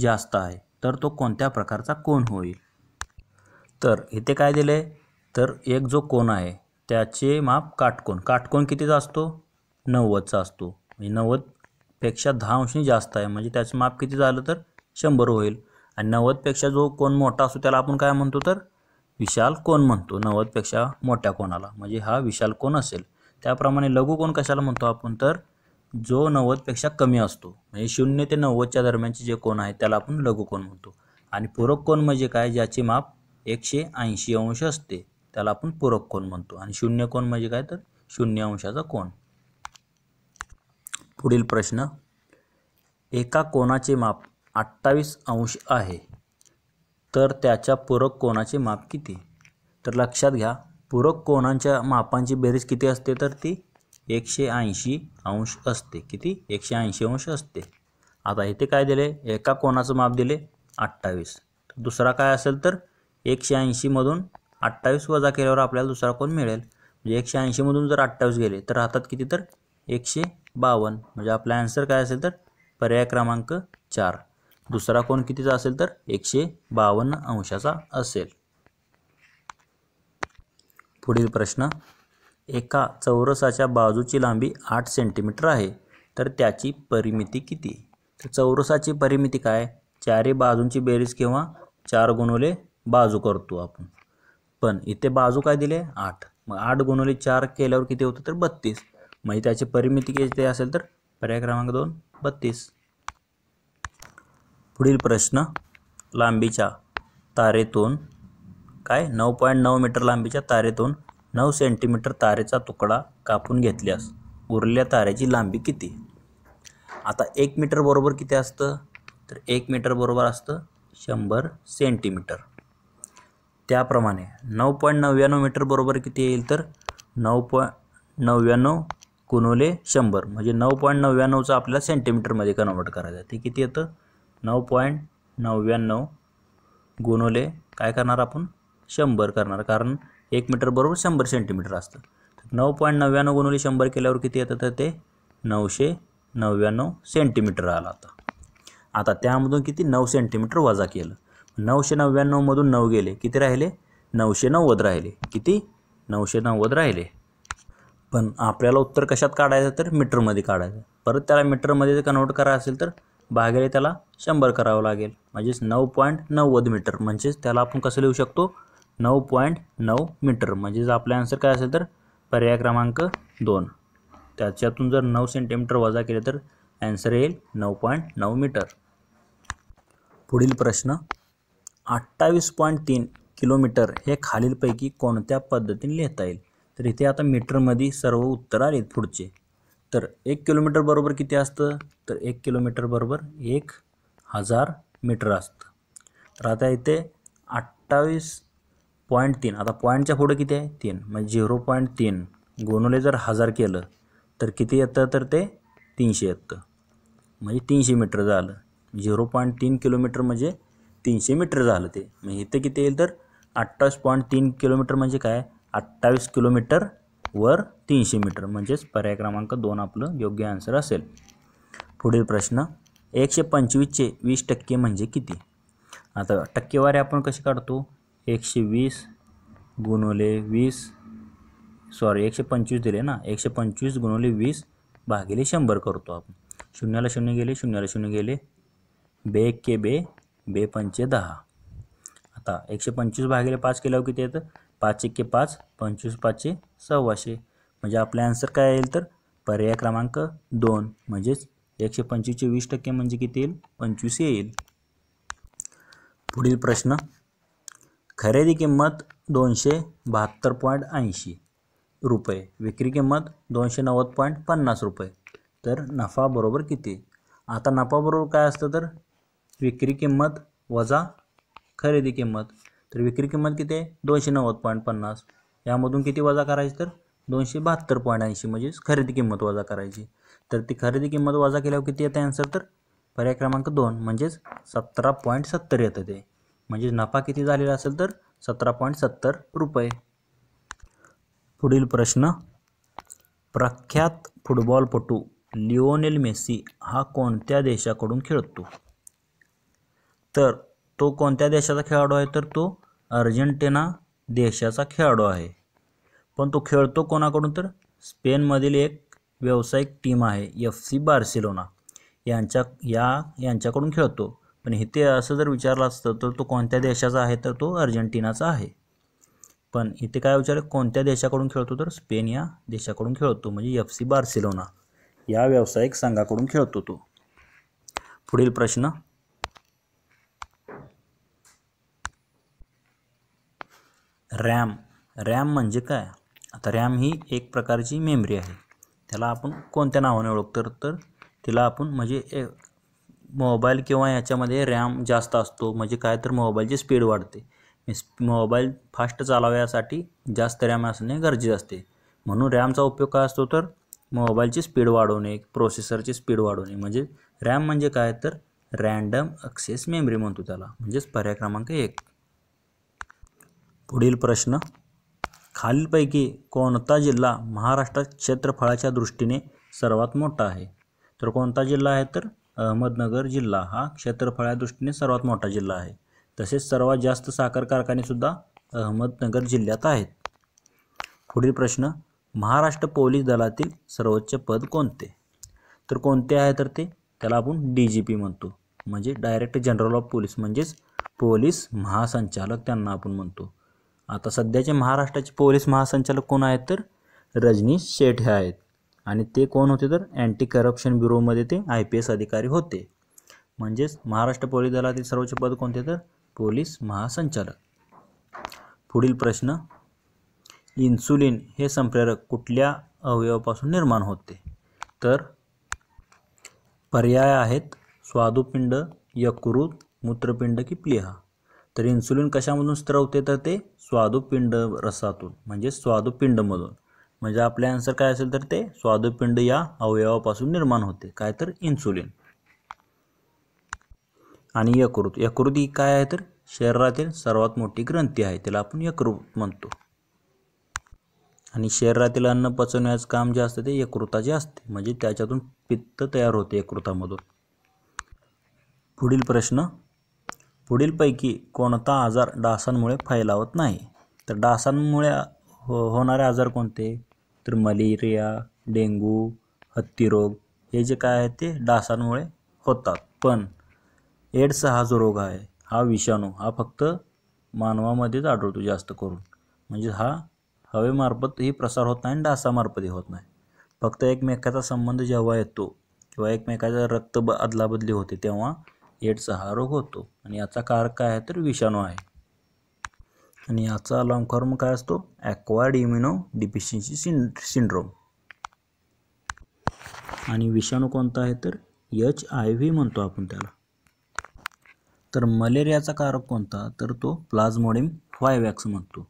जास्त आहे तर तो कोणत्या प्रकारचा कोण होईल तर इथे काय दिलं आहे तर एक जो कोण आहे त्याचे माप काटकोन काटकोन कितीचा असतो नव्वदचा असतो म्हणजे नव्वदपेक्षा दहा अंशनी जास्त आहे म्हणजे त्याचं माप किती झालं तर शंभर होईल आणि नव्वदपेक्षा जो कोण मोठा असतो त्याला आपण काय म्हणतो तर विशाल कोण म्हणतो नव्वदपेक्षा मोठ्या कोणाला म्हणजे हा विशाल कोण असेल त्याप्रमाणे लघु कोण कशाला म्हणतो आपण तर जो नव्वदपेक्षा कमी असतो म्हणजे शून्य ते नव्वदच्या दरम्यानचे जे कोण आहे त्याला आपण लघुकोन म्हणतो आणि पूरक कोण म्हणजे काय ज्याचे माप एकशे ऐंशी अंश असते त्याला आपण पूरक कोण म्हणतो आणि शून्य कोण म्हणजे काय तर शून्य अंशाचा कोण पुढील प्रश्न एका कोणाचे माप अठ्ठावीस अंश आहे तर त्याच्या पूरक कोणाचे माप किती तर लक्षात घ्या पूरक कोणांच्या मापांची बेरीज किती असते तर ती एकशे ऐंशी अंश असते किती एकशे ऐंशी अंश असते आता इथे काय दिले एका कोणाचं माप दिले अठ्ठावीस दुसरा काय असेल तर एकशे ऐंशीमधून अठ्ठावीस वजा केल्यावर आपल्याला दुसरा कोण मिळेल म्हणजे एकशे ऐंशीमधून जर अठ्ठावीस गेले तर राहतात किती तर एकशे बावन्न म्हणजे आपला आन्सर काय असेल तर पर्याय क्रमांक चार दुसरा कोण कितीचा असेल तर एकशे बावन्न अंशाचा असेल पुढील प्रश्न एका चौरसाच्या बाजूची लांबी आठ सेंटीमीटर आहे तर त्याची परिमिती किती तर चौरसाची परिमिती काय चारही बाजूंची बेरीज किंवा चार गुणवले बाजू करतो आपण पण इथे बाजू काय दिले आठ मग आठ गुणवले चार केल्यावर किती होतं तर बत्तीस म्हणजे त्याची परिमिती किती असेल तर पर्याय क्रमांक दोन बत्तीस पुढील प्रश्न लांबीच्या तारेतून काय नऊ पॉईंट नऊ मीटर लांबीच्या तारेतून नऊ सेंटीमीटर तारेचा तुकडा कापून घेतल्यास उरल्या तारेची लांबी किती आता एक मीटर बरोबर किती असतं तर एक मीटर बरोबर असतं शंभर सेंटीमीटर त्याप्रमाणे नऊ पॉईंट नव्याण्णव मीटर बरोबर किती येईल तर नऊ पॉ नव्याण्णव गुणवले शंभर म्हणजे नऊ पॉईंट नव्याण्णवचं आपल्याला सेंटीमीटरमध्ये कन्वर्ट करायचं आहे ते किती येतं नऊ पॉईंट नव्याण्णव गुणोले काय करणार आपण शंभर करणार कारण एक मीटर बरोबर शंभर सेंटीमीटर असतं तर नऊ पॉईंट नव्याण्णव गुणवली शंभर केल्यावर किती येतं तर ते नऊशे नव्याण्णव सेंटीमीटर आलं आता आता त्यामधून किती नऊ सेंटीमीटर वजा केलं नऊशे नव्याण्णवमधून नऊ गेले किती राहिले नऊशे नव्वद राहिले किती नऊशे नव्वद राहिले पण आपल्याला उत्तर कशात काढायचं तर मीटरमध्ये काढायचं परत त्याला मीटरमध्ये जर कन्वर्ट करायचं असेल तर भागेला त्याला शंभर करावं लागेल म्हणजेच नऊ पॉईंट नव्वद मीटर म्हणजेच त्याला आपण कसं लिहू शकतो नऊ पॉईंट नऊ मीटर म्हणजेच आपलं आन्सर काय असेल तर पर्याय क्रमांक दोन त्याच्यातून जर नऊ सेंटीमीटर वजा केले तर ॲन्सर येईल नऊ पॉईंट नऊ मीटर पुढील प्रश्न अठ्ठावीस पॉईंट तीन किलोमीटर हे खालीलपैकी कोणत्या पद्धतीने लिहिता येईल तर इथे आता मीटरमध्ये सर्व उत्तर आली पुढचे तर एक किलोमीटर बरोबर किती असतं तर एक किलोमीटर बरोबर एक हजार मीटर असतं तर आता इथे अठ्ठावीस पॉईंट तीन आता पॉईंटच्या पुढं किती आहे तीन म्हणजे झिरो पॉईंट तीन गोनोले जर हजार केलं तर किती येतं तर ते तीनशे येतं म्हणजे तीनशे मीटर झालं झिरो पॉईंट तीन किलोमीटर म्हणजे तीनशे मीटर झालं ते म्हणजे इथे किती येईल तर अठ्ठावीस पॉईंट तीन किलोमीटर म्हणजे काय अठ्ठावीस किलोमीटर वर तीनशे मीटर म्हणजेच पर्याय क्रमांक दोन आपलं योग्य आन्सर असेल पुढील प्रश्न एकशे पंचवीसचे वीस टक्के म्हणजे किती आता टक्केवारी आपण कशी काढतो एकशे वीस गुणवले वीस सॉरी एकशे पंचवीस दिले ना एकशे पंचवीस गुणवले वीस भागिले शंभर करतो आपण शून्याला शून्य गेले शून्याला शून्य गेले बे के बे बे पंचे दहा आता एकशे पंचवीस भागिले पाच केल्यावर किती येतं पाच एके पाच पंचवीस पाचशे सव्वाशे म्हणजे आपलं आन्सर काय येईल तर पर्याय क्रमांक दोन म्हणजेच एकशे पंचवीसचे वीस टक्के म्हणजे किती येईल पंचवीस येईल पुढील प्रश्न खरेदी किंमत दोनशे बहात्तर पॉईंट ऐंशी रुपये विक्री किंमत दोनशे नव्वद पॉईंट पन्नास रुपये तर नफा बरोबर किती आता नफा बरोबर काय असतं तर विक्री किंमत वजा खरेदी किंमत तर विक्री किंमत किती आहे दोनशे नव्वद पॉईंट पन्नास यामधून किती वजा करायची तर दोनशे बहात्तर पॉईंट ऐंशी म्हणजेच खरेदी किंमत वजा करायची तर ती खरेदी किंमत वजा केल्यावर किती येते आन्सर तर पर्याय क्रमांक दोन म्हणजेच सतरा पॉईंट सत्तर येतं ते म्हणजे नफा किती झालेला असेल तर सतरा पॉईंट सत्तर रुपये पुढील प्रश्न प्रख्यात फुटबॉलपटू लिओनेल मेसी हा कोणत्या देशाकडून खेळतो तर तो कोणत्या देशाचा खेळाडू आहे तर तो अर्जेंटिना देशाचा खेळाडू आहे पण तो खेळतो कोणाकडून तर स्पेनमधील एक व्यावसायिक टीम आहे एफ सी बार्सिलोना यांच्या या यांच्याकडून खेळतो पण इथे असं जर विचारलं असतं तर तो कोणत्या देशाचा आहे तर तो अर्जेंटिनाचा आहे पण इथे काय विचार कोणत्या देशाकडून खेळतो तर स्पेन या देशाकडून खेळतो म्हणजे एफ सी बार्सिलोना या व्यावसायिक संघाकडून खेळतो तो पुढील प्रश्न रॅम रॅम म्हणजे काय आता रॅम ही एक प्रकारची मेमरी आहे त्याला आपण कोणत्या नावाने ओळखतो तर तिला आपण म्हणजे मोबाईल किंवा याच्यामध्ये रॅम जास्त असतो म्हणजे काय तर मोबाईलची स्पीड वाढते मोबाईल फास्ट चालाव्यासाठी जास्त रॅम असणे गरजेचे असते म्हणून रॅमचा उपयोग काय असतो तर मोबाईलची स्पीड वाढवणे प्रोसेसरची स्पीड वाढवणे म्हणजे रॅम म्हणजे काय तर रँडम अक्सेस मेमरी म्हणतो त्याला म्हणजेच पर्याय क्रमांक एक पुढील प्रश्न खालीलपैकी कोणता जिल्हा महाराष्ट्रात क्षेत्रफळाच्या दृष्टीने सर्वात मोठा आहे तर कोणता जिल्हा आहे तर अहमदनगर जिल्हा हा क्षेत्रफळा दृष्टीने सर्वात मोठा जिल्हा आहे तसेच सर्वात जास्त साखर कारखानेसुद्धा अहमदनगर जिल्ह्यात आहेत पुढील प्रश्न महाराष्ट्र पोलीस दलातील सर्वोच्च पद कोणते तर कोणते आहे तर ते त्याला आपण डी जी पी म्हणतो म्हणजे डायरेक्टर जनरल ऑफ पोलीस म्हणजेच पोलीस महासंचालक त्यांना आपण म्हणतो आता सध्याचे महाराष्ट्राचे पोलीस महासंचालक कोण आहेत तर रजनीश शेठ हे आहेत आणि ते कोण होते तर अँटी करप्शन ब्युरोमध्ये ते आय पी एस अधिकारी होते म्हणजेच महाराष्ट्र पोलीस दलातील सर्वोच्च पद कोणते तर पोलीस महासंचालक पुढील प्रश्न इन्सुलिन हे संप्रेरक कुठल्या अवयवापासून निर्माण होते तर पर्याय आहेत स्वादुपिंड यकृत मूत्रपिंड की प्लेहा तर इन्सुलिन कशामधून स्त्रवते तर ते स्वादुपिंड रसातून म्हणजे स्वादुपिंडमधून म्हणजे आपले आन्सर काय असेल तर ते स्वादुपिंड या अवयवापासून निर्माण होते काय तर इन्सुलिन आणि यकृत यकृत ही काय आहे तर शरीरातील सर्वात मोठी ग्रंथी आहे त्याला आपण यकृत म्हणतो आणि शरीरातील अन्न पचवण्याचं काम जे असतं ते यकृताचे असते म्हणजे त्याच्यातून पित्त तयार होते यकृतामधून पुढील प्रश्न पुढीलपैकी कोणता आजार डासांमुळे फैलावत नाही तर डासांमुळे हो होणारे आजार कोणते तर मलेरिया डेंगू हत्तीरोग हे जे काय आहे ते डासांमुळे होतात पण एड्स हा जो रोग आहे हा विषाणू हा फक्त मानवामध्येच आढळतो जास्त करून म्हणजे हा हवेमार्फत ही प्रसार होत नाही आणि डासामार्फतही होत नाही फक्त एकमेकाचा संबंध जेव्हा येतो किंवा एकमेकाचा रक्त ब अदलाबदली होते तेव्हा एड्स हा रोग होतो आणि याचा कारक काय आहे तर विषाणू आहे आणि याचा लॉंग फॉर्म काय असतो acquired immunodeficiency syn syndrome आणि विषाणू कोणता आहे तर यच आय व्ही म्हणतो आपण त्याला तर मलेरियाचा कारक कोणता तर तो प्लाझ्मोडिम फायवॅक्स म्हणतो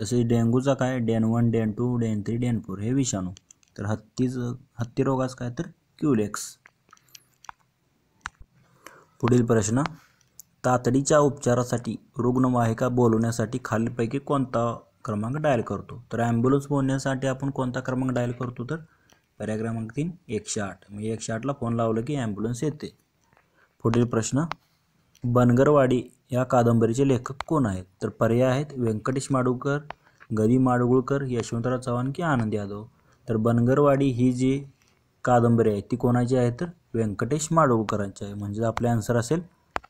तसेच डेंग्यूचा काय DEN one DEN two DEN three DEN four हे विषाणू तर हत्तीच रोगास काय तर क्युलेक्स पुढील प्रश्न तातडीच्या उपचारासाठी रुग्णवाहिका बोलवण्यासाठी खालीलपैकी कोणता क्रमांक डायल करतो तर ॲम्ब्युलन्स बोलण्यासाठी आपण कोणता क्रमांक डायल करतो तर पर्याय क्रमांक तीन एकशे आठ म्हणजे एकशे आठला फोन लावलं की ॲम्ब्युलन्स येते पुढील प्रश्न बनगरवाडी या कादंबरीचे लेखक कोण आहेत तर पर्याय आहेत व्यंकटेश माडगुळकर गरी माडगुळकर यशवंतराव चव्हाण की आनंद यादव तर बनगरवाडी ही जी कादंबरी आहे ती कोणाची आहे तर व्यंकटेश माडगुळकरांची आहे म्हणजे आपले आन्सर असेल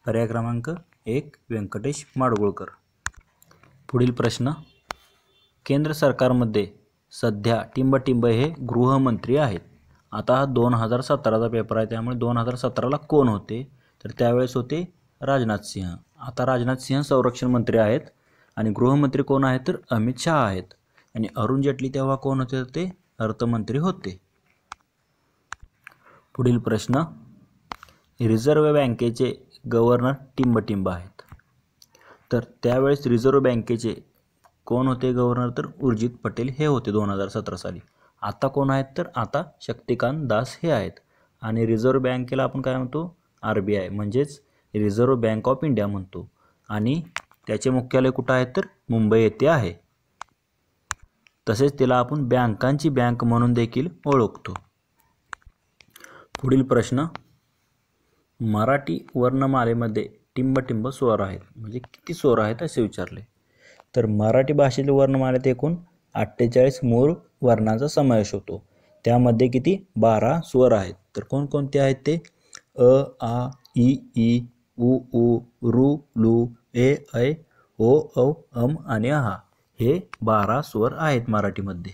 पर्याय क्रमांक एक व्यंकटेश माडगुळकर पुढील प्रश्न केंद्र सरकारमध्ये सध्या टिंबटिंब हे गृहमंत्री आहेत आता हा दोन हजार सतराचा पेपर आहे त्यामुळे दोन हजार सतराला कोण होते तर त्यावेळेस होते राजनाथ सिंह आता राजनाथ सिंह संरक्षण मंत्री आहेत आणि गृहमंत्री कोण आहेत तर अमित शहा आहेत आणि अरुण जेटली तेव्हा कोण होते ते अर्थमंत्री होते पुढील प्रश्न रिझर्व्ह बँकेचे गव्हर्नर टिंबटिंब आहेत तर त्यावेळेस रिझर्व बँकेचे कोण होते गव्हर्नर तर उर्जित पटेल हे होते दोन हजार सतरा साली आता कोण आहेत तर आता शक्तिकांत दास हे आहेत आणि रिझर्व बँकेला आपण काय म्हणतो आर बी आय म्हणजेच रिझर्व्ह बँक ऑफ इंडिया म्हणतो आणि त्याचे मुख्यालय कुठं आहे तर मुंबई येथे आहे तसेच तिला आपण बँकांची बँक म्हणून देखील ओळखतो पुढील प्रश्न मराठी वर्णमालेमध्ये टिंबटिंब स्वर आहेत म्हणजे किती स्वर आहेत असे विचारले तर मराठी भाषेतील वर्णमालेत एकूण अठ्ठेचाळीस मूळ वर्णांचा समावेश होतो त्यामध्ये किती बारा स्वर आहेत तर कोणकोणते आहेत ते अ आ इ ई उ उ रु लु ए ऐ ओ औ अम आणि आहा हे बारा स्वर आहेत मराठीमध्ये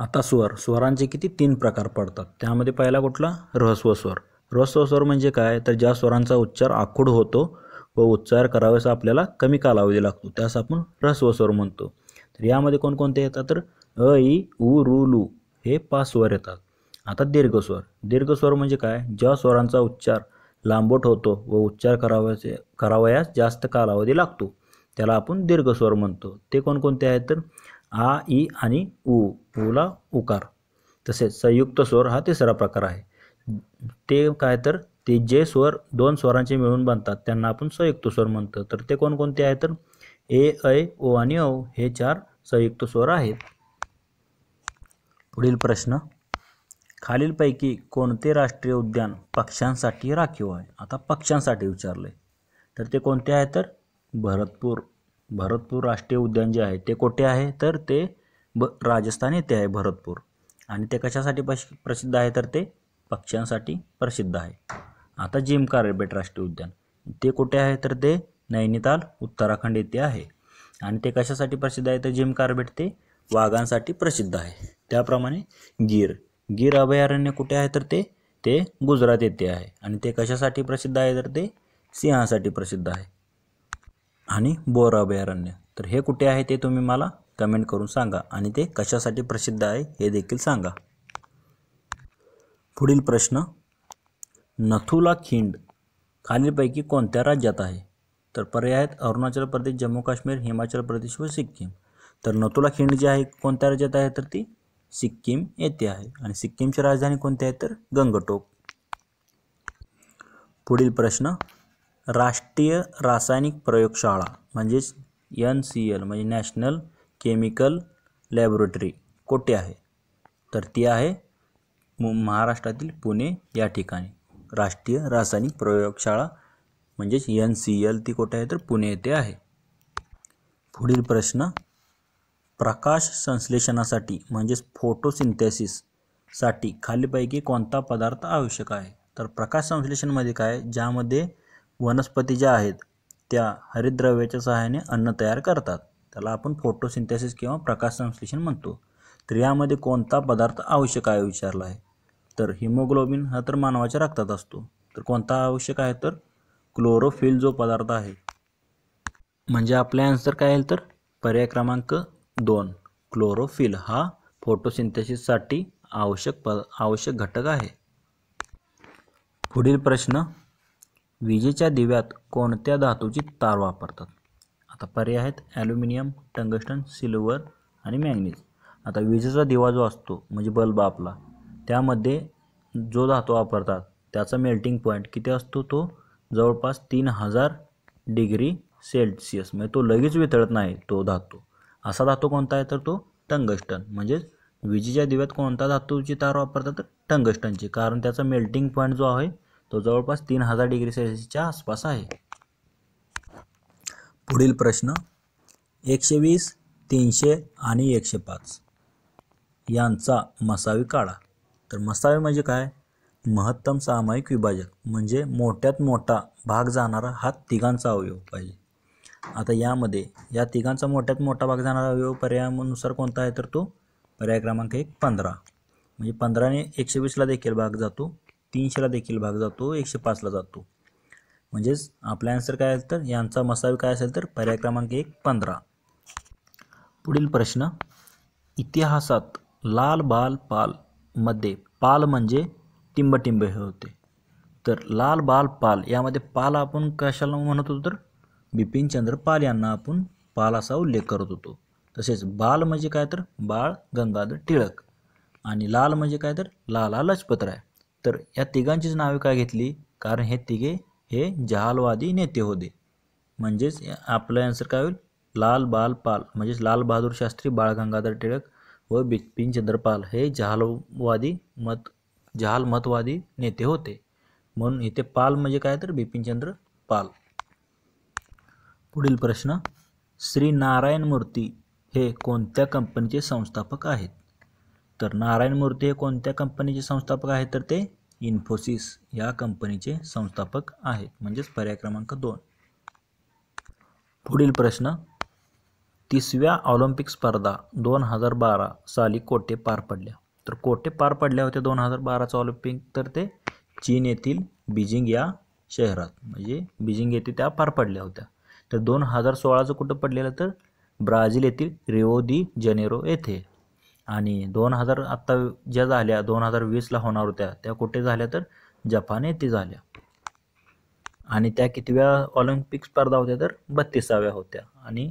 आता स्वर स्वरांचे किती तीन प्रकार पडतात त्यामध्ये पहिला कुठला रहस्व स्वर रहस्व स्वर म्हणजे काय तर ज्या स्वरांचा उच्चार आखूड होतो व उच्चार करावेस आपल्याला कमी कालावधी लागतो त्यास आपण रहस्व स्वर म्हणतो तर यामध्ये कोणकोणते येतात तर अ ई उ रु लू हे पाच स्वर येतात आता दीर्घ स्वर दीर्घ स्वर म्हणजे काय ज्या स्वरांचा उच्चार लांबट होतो व उच्चार करावयाचे करावयास जास्त कालावधी लागतो त्याला आपण दीर्घ स्वर म्हणतो ते कोणकोणते आहेत तर आ ई आणि ऊ ऊला उकार तसेच संयुक्त स्वर हा तिसरा प्रकार आहे ते काय तर ते जे स्वर दोन स्वरांचे मिळून बनतात त्यांना आपण संयुक्त स्वर म्हणतो तर ते कोणकोणते आहेत तर ए ऐ ओ आणि औ हे चार संयुक्त स्वर आहेत पुढील प्रश्न खालीलपैकी कोणते राष्ट्रीय उद्यान पक्ष्यांसाठी राखीव आहे आता पक्ष्यांसाठी विचारले तर ते कोणते आहे तर भरतपूर भरतपूर राष्ट्रीय उद्यान जे आहे ते कोठे आहे तर ते ब राजस्थान येथे आहे भरतपूर आणि ते कशासाठी पश प्रसिद्ध आहे तर ते पक्ष्यांसाठी प्रसिद्ध आहे आता जिम कार्बेट राष्ट्रीय उद्यान ते कुठे आहे तर ते नैनिताल उत्तराखंड येथे आहे आणि ते कशासाठी प्रसिद्ध आहे तर जिम कार्बेट ते वाघांसाठी प्रसिद्ध आहे त्याप्रमाणे गीर गीर अभयारण्य कुठे आहे तर ते ते गुजरात येथे आहे आणि ते कशासाठी प्रसिद्ध आहे तर ते सिंहासाठी प्रसिद्ध आहे आणि बोर अभयारण्य तर हे कुठे आहे ते तुम्ही मला कमेंट करून सांगा आणि ते कशासाठी प्रसिद्ध आहे हे देखील सांगा पुढील प्रश्न नथुला खिंड खालीलपैकी कोणत्या राज्यात आहे तर पर्याय आहेत अरुणाचल प्रदेश जम्मू काश्मीर हिमाचल प्रदेश व सिक्कीम तर नथुला खिंड जी आहे कोणत्या राज्यात आहे तर ती सिक्कीम येथे आहे आणि सिक्कीमची राजधानी कोणती आहे तर गंगटोक पुढील प्रश्न राष्ट्रीय रासायनिक प्रयोगशाळा म्हणजेच एन सी एल म्हणजे नॅशनल केमिकल लॅबोरेटरी कोठे आहे तर ती आहे महाराष्ट्रातील पुणे या ठिकाणी राष्ट्रीय रासायनिक प्रयोगशाळा म्हणजेच एन सी एल ती कोठे आहे तर पुणे येथे आहे पुढील प्रश्न प्रकाश संश्लेषणासाठी म्हणजेच फोटोसिंथेसिससाठी खालीपैकी कोणता पदार्थ आवश्यक आहे तर प्रकाश संश्लेषणमध्ये काय ज्यामध्ये वनस्पती ज्या आहेत त्या हरितद्रव्याच्या सहाय्याने अन्न तयार करतात त्याला आपण फोटोसिंथेसिस किंवा प्रकाश संश्लेषण म्हणतो तर यामध्ये कोणता पदार्थ आवश्यक आहे विचारला आहे तर हिमोग्लोबिन हा तर मानवाच्या रक्तात असतो तर कोणता आवश्यक आहे तर क्लोरोफिल जो पदार्थ आहे म्हणजे आपले आन्सर काय येईल तर पर्याय क्रमांक दोन क्लोरोफिल हा फोटोसिंथेसिससाठी आवश्यक प आवश्यक घटक आहे पुढील प्रश्न विजेच्या दिव्यात कोणत्या धातूची तार वापरतात आता पर्याय आहेत ॲल्युमिनियम टंगस्टन सिल्वर आणि मॅंगनीज आता विजेचा दिवा जो असतो म्हणजे बल्ब आपला त्यामध्ये जो धातू वापरतात त्याचा मेल्टिंग पॉईंट किती असतो तो जवळपास तीन हजार डिग्री सेल्सिअस म्हणजे तो लगेच वितळत नाही तो धातू असा धातू कोणता आहे तर तो टंगस्टन म्हणजेच विजेच्या दिव्यात कोणता धातूची तार वापरतात तर टंगस्टनची कारण त्याचा मेल्टिंग पॉईंट जो आहे तो जवळपास तीन हजार डिग्री सेल्सिअसच्या आसपास आहे पुढील प्रश्न एकशे वीस तीनशे आणि एकशे पाच यांचा मसावी काढा तर मसावी म्हणजे काय महत्तम सामायिक विभाजक म्हणजे मोठ्यात मोठा भाग जाणारा हा तिघांचा अवयव पाहिजे आता यामध्ये या तिघांचा मोठ्यात मोठा भाग जाणारा अवयव पर्यायानुसार कोणता आहे तर तो पर्याय क्रमांक एक पंधरा म्हणजे पंधराने एकशे वीसला देखील भाग जातो तीनशेला देखील भाग जातो एकशे पाचला जातो म्हणजेच आपला आन्सर काय असेल तर यांचा मसावी काय असेल तर पर्याय क्रमांक एक पंधरा पुढील प्रश्न इतिहासात लाल बाल पाल मध्ये पाल म्हणजे टिंबटिंब हे होते तर लाल बाल पाल यामध्ये पाल आपण कशाला म्हणत होतो तर बिपिनचंद्र पाल यांना आपण पाल असा उल्लेख करत होतो तसेच बाल म्हणजे काय तर बाळ गंगाधर टिळक आणि लाल म्हणजे काय तर लाला लजपतराय तर या तिघांचीच नावे काय घेतली कारण हे तिघे हे जहालवादी नेते होते म्हणजेच आपलं आन्सर काय होईल लाल बाल पाल म्हणजेच लाल बहादूर शास्त्री बाळ गंगाधर टिळक व बिपिनचंद्र पाल हे जहालवादी मत जहाल मतवादी नेते होते म्हणून इथे पाल म्हणजे काय तर बिपिनचंद्र पाल पुढील प्रश्न श्री नारायण मूर्ती हे कोणत्या कंपनीचे संस्थापक आहेत तर नारायण मूर्ती हे कोणत्या कंपनीचे संस्थापक आहेत तर ते इन्फोसिस या कंपनीचे संस्थापक आहेत म्हणजेच पर्याय क्रमांक दोन पुढील प्रश्न तिसव्या ऑलिम्पिक स्पर्धा दोन हजार बारा साली कोठे पार पडल्या तर कोठे पार पडल्या होत्या दोन हजार बाराचं ऑलिम्पिक तर ते चीन येथील बीजिंग या शहरात म्हणजे बीजिंग येथे त्या पार पडल्या होत्या तर दोन हजार सोळाचं कुठं पडलेलं तर ब्राझील येथील रिओ दी जनेरो येथे आणि दोन हजार आत्ता ज्या झाल्या दोन हजार वीसला होणार होत्या त्या कुठे झाल्या तर जपान येथे झाल्या आणि त्या कितव्या ऑलिम्पिक स्पर्धा होत्या तर बत्तीसाव्या होत्या आणि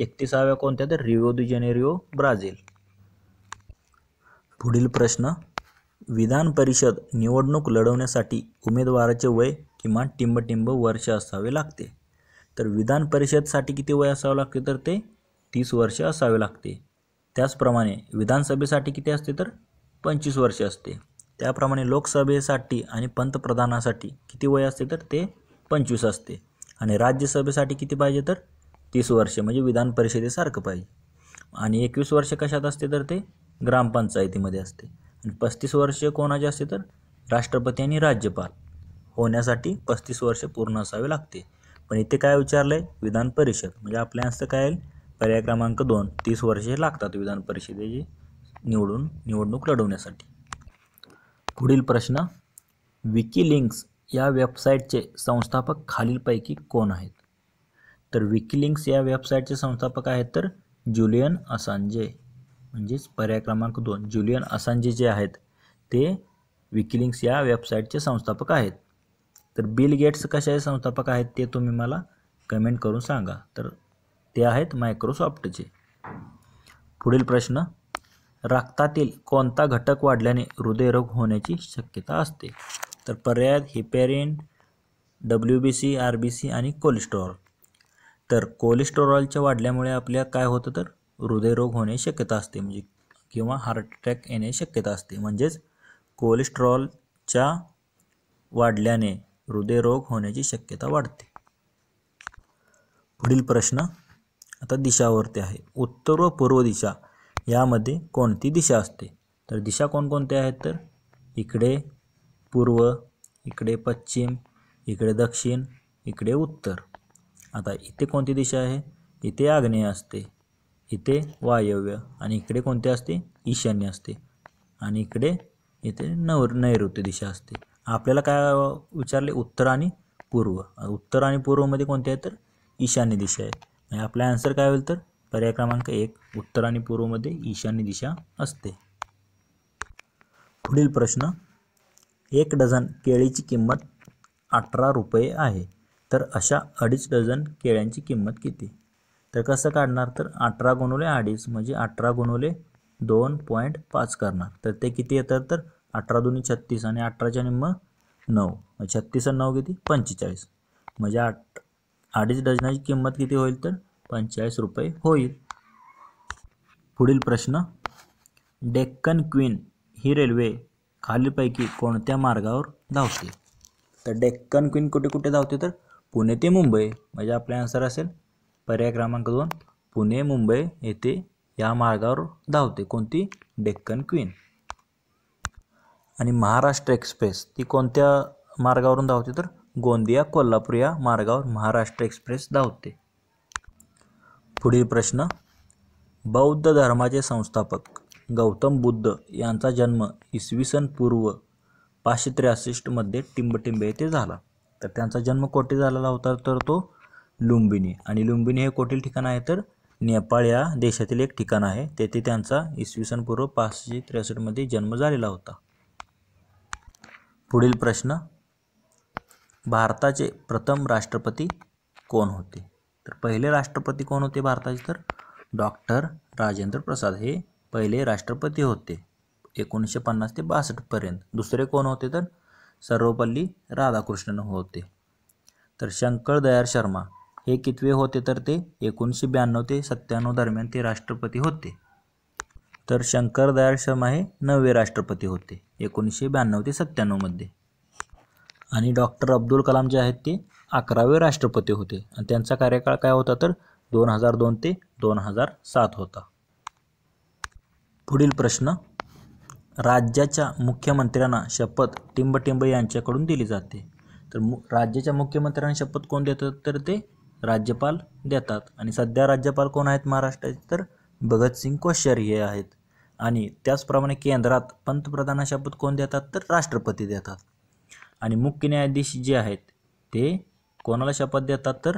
एकतीसाव्या कोणत्या तर रिओ दि जेनेरिओ ब्राझील पुढील प्रश्न विधान परिषद निवडणूक लढवण्यासाठी उमेदवाराचे वय किमान टिंबटिंब वर्ष असावे लागते तर विधान परिषदसाठी किती वय असावं लागते तर ते तीस वर्ष असावे लागते त्याचप्रमाणे विधानसभेसाठी किती असते तर पंचवीस वर्षे असते त्याप्रमाणे लोकसभेसाठी आणि पंतप्रधानासाठी किती वय असते तर ते पंचवीस असते आणि राज्यसभेसाठी किती पाहिजे तर तीस वर्षे म्हणजे विधान परिषदेसारखं पाहिजे आणि एकवीस वर्ष कशात असते तर ते ग्रामपंचायतीमध्ये असते आणि पस्तीस वर्ष कोणाचे असते तर राष्ट्रपती आणि राज्यपाल होण्यासाठी पस्तीस वर्ष पूर्ण असावे लागते पण इथे काय विचारलं आहे विधान परिषद म्हणजे आपल्या असं काय पर्याय क्रमांक दोन तीस वर्षे लागतात विधान परिषदेची निवडून निवडणूक लढवण्यासाठी पुढील प्रश्न विकिलिंक्स या वेबसाईटचे संस्थापक खालीलपैकी कोण आहेत तर विकिलिंक्स या वेबसाईटचे संस्थापक आहेत तर जुलियन असांजे म्हणजेच पर्याय क्रमांक दोन जुलियन असांजे जे आहेत ते विकिलिंक्स या वेबसाईटचे संस्थापक आहेत तर बिल गेट्स कशाचे संस्थापक आहेत ते तुम्ही मला कमेंट करून सांगा तर ते आहेत मायक्रोसॉफ्टचे पुढील प्रश्न रक्तातील कोणता घटक वाढल्याने हृदयरोग होण्याची शक्यता असते तर पर्याय heparin W B C R B C आणि कोलेस्ट्रॉल तर कोलेस्ट्रॉलच्या वाढल्यामुळे आपल्या काय होतं तर हृदयरोग होणे शक्यता असते म्हणजे किंवा हार्ट अटॅक येणे शक्यता असते म्हणजेच कोलेस्ट्रॉलच्या वाढल्याने हृदयरोग होण्याची शक्यता वाढते पुढील प्रश्न आता दिशावरती आहे उत्तर व पूर्व दिशा यामध्ये कोणती दिशा असते तर दिशा कोणकोणत्या आहेत तर इकडे पूर्व इकडे पश्चिम इकडे दक्षिण इकडे उत्तर आता इथे कोणती दिशा आहे इथे आग्नेय असते इथे वायव्य आणि इकडे कोणते असते ईशान्य असते आणि इकडे इथे नवर नैऋत्य दिशा असते आपल्याला काय विचारले उत्तर आणि पूर्व उत्तर आणि पूर्वमध्ये कोणते आहे तर ईशान्य दिशा आहे आणि आपला आन्सर काय होईल तर पर्याय क्रमांक एक उत्तर आणि पूर्वमध्ये ईशान्य दिशा असते पुढील प्रश्न एक डझन केळीची किंमत अठरा रुपये आहे तर अशा अडीच डझन केळ्यांची किंमत किती तर कसं काढणार तर अठरा गुणवले अडीच म्हणजे अठरा गुणवले दोन पॉईंट पाच करणार तर ते किती येतात तर अठरा दोन्ही छत्तीस आणि अठराच्या निम्म नऊ छत्तीस आणि नऊ किती पंचेचाळीस म्हणजे आठ अडीच डझनाची किंमत किती होईल तर पंचेचाळीस रुपये होईल पुढील प्रश्न डेक्कन क्वीन ही रेल्वे खालीलपैकी कोणत्या मार्गावर धावते तर डेक्कन क्वीन कुठे कुठे धावते तर पुणे ते मुंबई म्हणजे आपल्या आन्सर असेल पर्याय क्रमांक दोन पुणे मुंबई येथे या मार्गावर धावते कोणती डेक्कन क्वीन आणि महाराष्ट्र एक्सप्रेस ती कोणत्या मार्गावरून धावते तर गोंदिया कोल्हापूर या मार्गावर महाराष्ट्र एक्सप्रेस धावते पुढील प्रश्न बौद्ध धर्माचे संस्थापक गौतम बुद्ध यांचा जन्म इसवी सन पूर्व पाचशे त्र्यासष्टमध्ये टिंबटिंबे येथे झाला तर त्यांचा जन्म कोठे झालेला होता तर तो लुंबिनी आणि लुंबिनी हे कोठील ठिकाण आहे तर नेपाळ या देशातील एक ठिकाण आहे तेथे त्यांचा इसवी सन पूर्व पाचशे त्रेसष्टमध्ये जन्म झालेला होता पुढील प्रश्न भारताचे प्रथम राष्ट्रपती कोण होते तर पहिले राष्ट्रपती कोण होते भारताचे तर डॉक्टर राजेंद्र प्रसाद हे पहिले राष्ट्रपती होते एकोणीसशे पन्नास ते बासष्टपर्यंत दुसरे कोण होते तर सर्वपल्ली राधाकृष्णन होते तर शंकर दयार शर्मा हे कितवे होते तर ते एकोणीसशे ब्याण्णव ते सत्त्याण्णव दरम्यान ते राष्ट्रपती होते तर शंकर दयाळ शर्मा हे नववे राष्ट्रपती होते एकोणीसशे ब्याण्णव ते सत्त्याण्णवमध्ये आणि डॉक्टर अब्दुल कलाम जे आहेत ते अकरावे राष्ट्रपती होते आणि त्यांचा कार्यकाळ काय होता तर दोन हजार दोन ते दोन हजार सात होता पुढील प्रश्न राज्याच्या मुख्यमंत्र्यांना शपथ टिंबटिंब यांच्याकडून दिली जाते तर मु राज्याच्या मुख्यमंत्र्यांना शपथ कोण देतात तर ते राज्यपाल देतात आणि सध्या राज्यपाल कोण आहेत महाराष्ट्राचे तर भगतसिंग कोश्यारी हे आहेत आणि त्याचप्रमाणे केंद्रात पंतप्रधानांना शपथ कोण देतात तर राष्ट्रपती देतात आणि मुख्य न्यायाधीश जे आहेत ते कोणाला शपथ देतात तर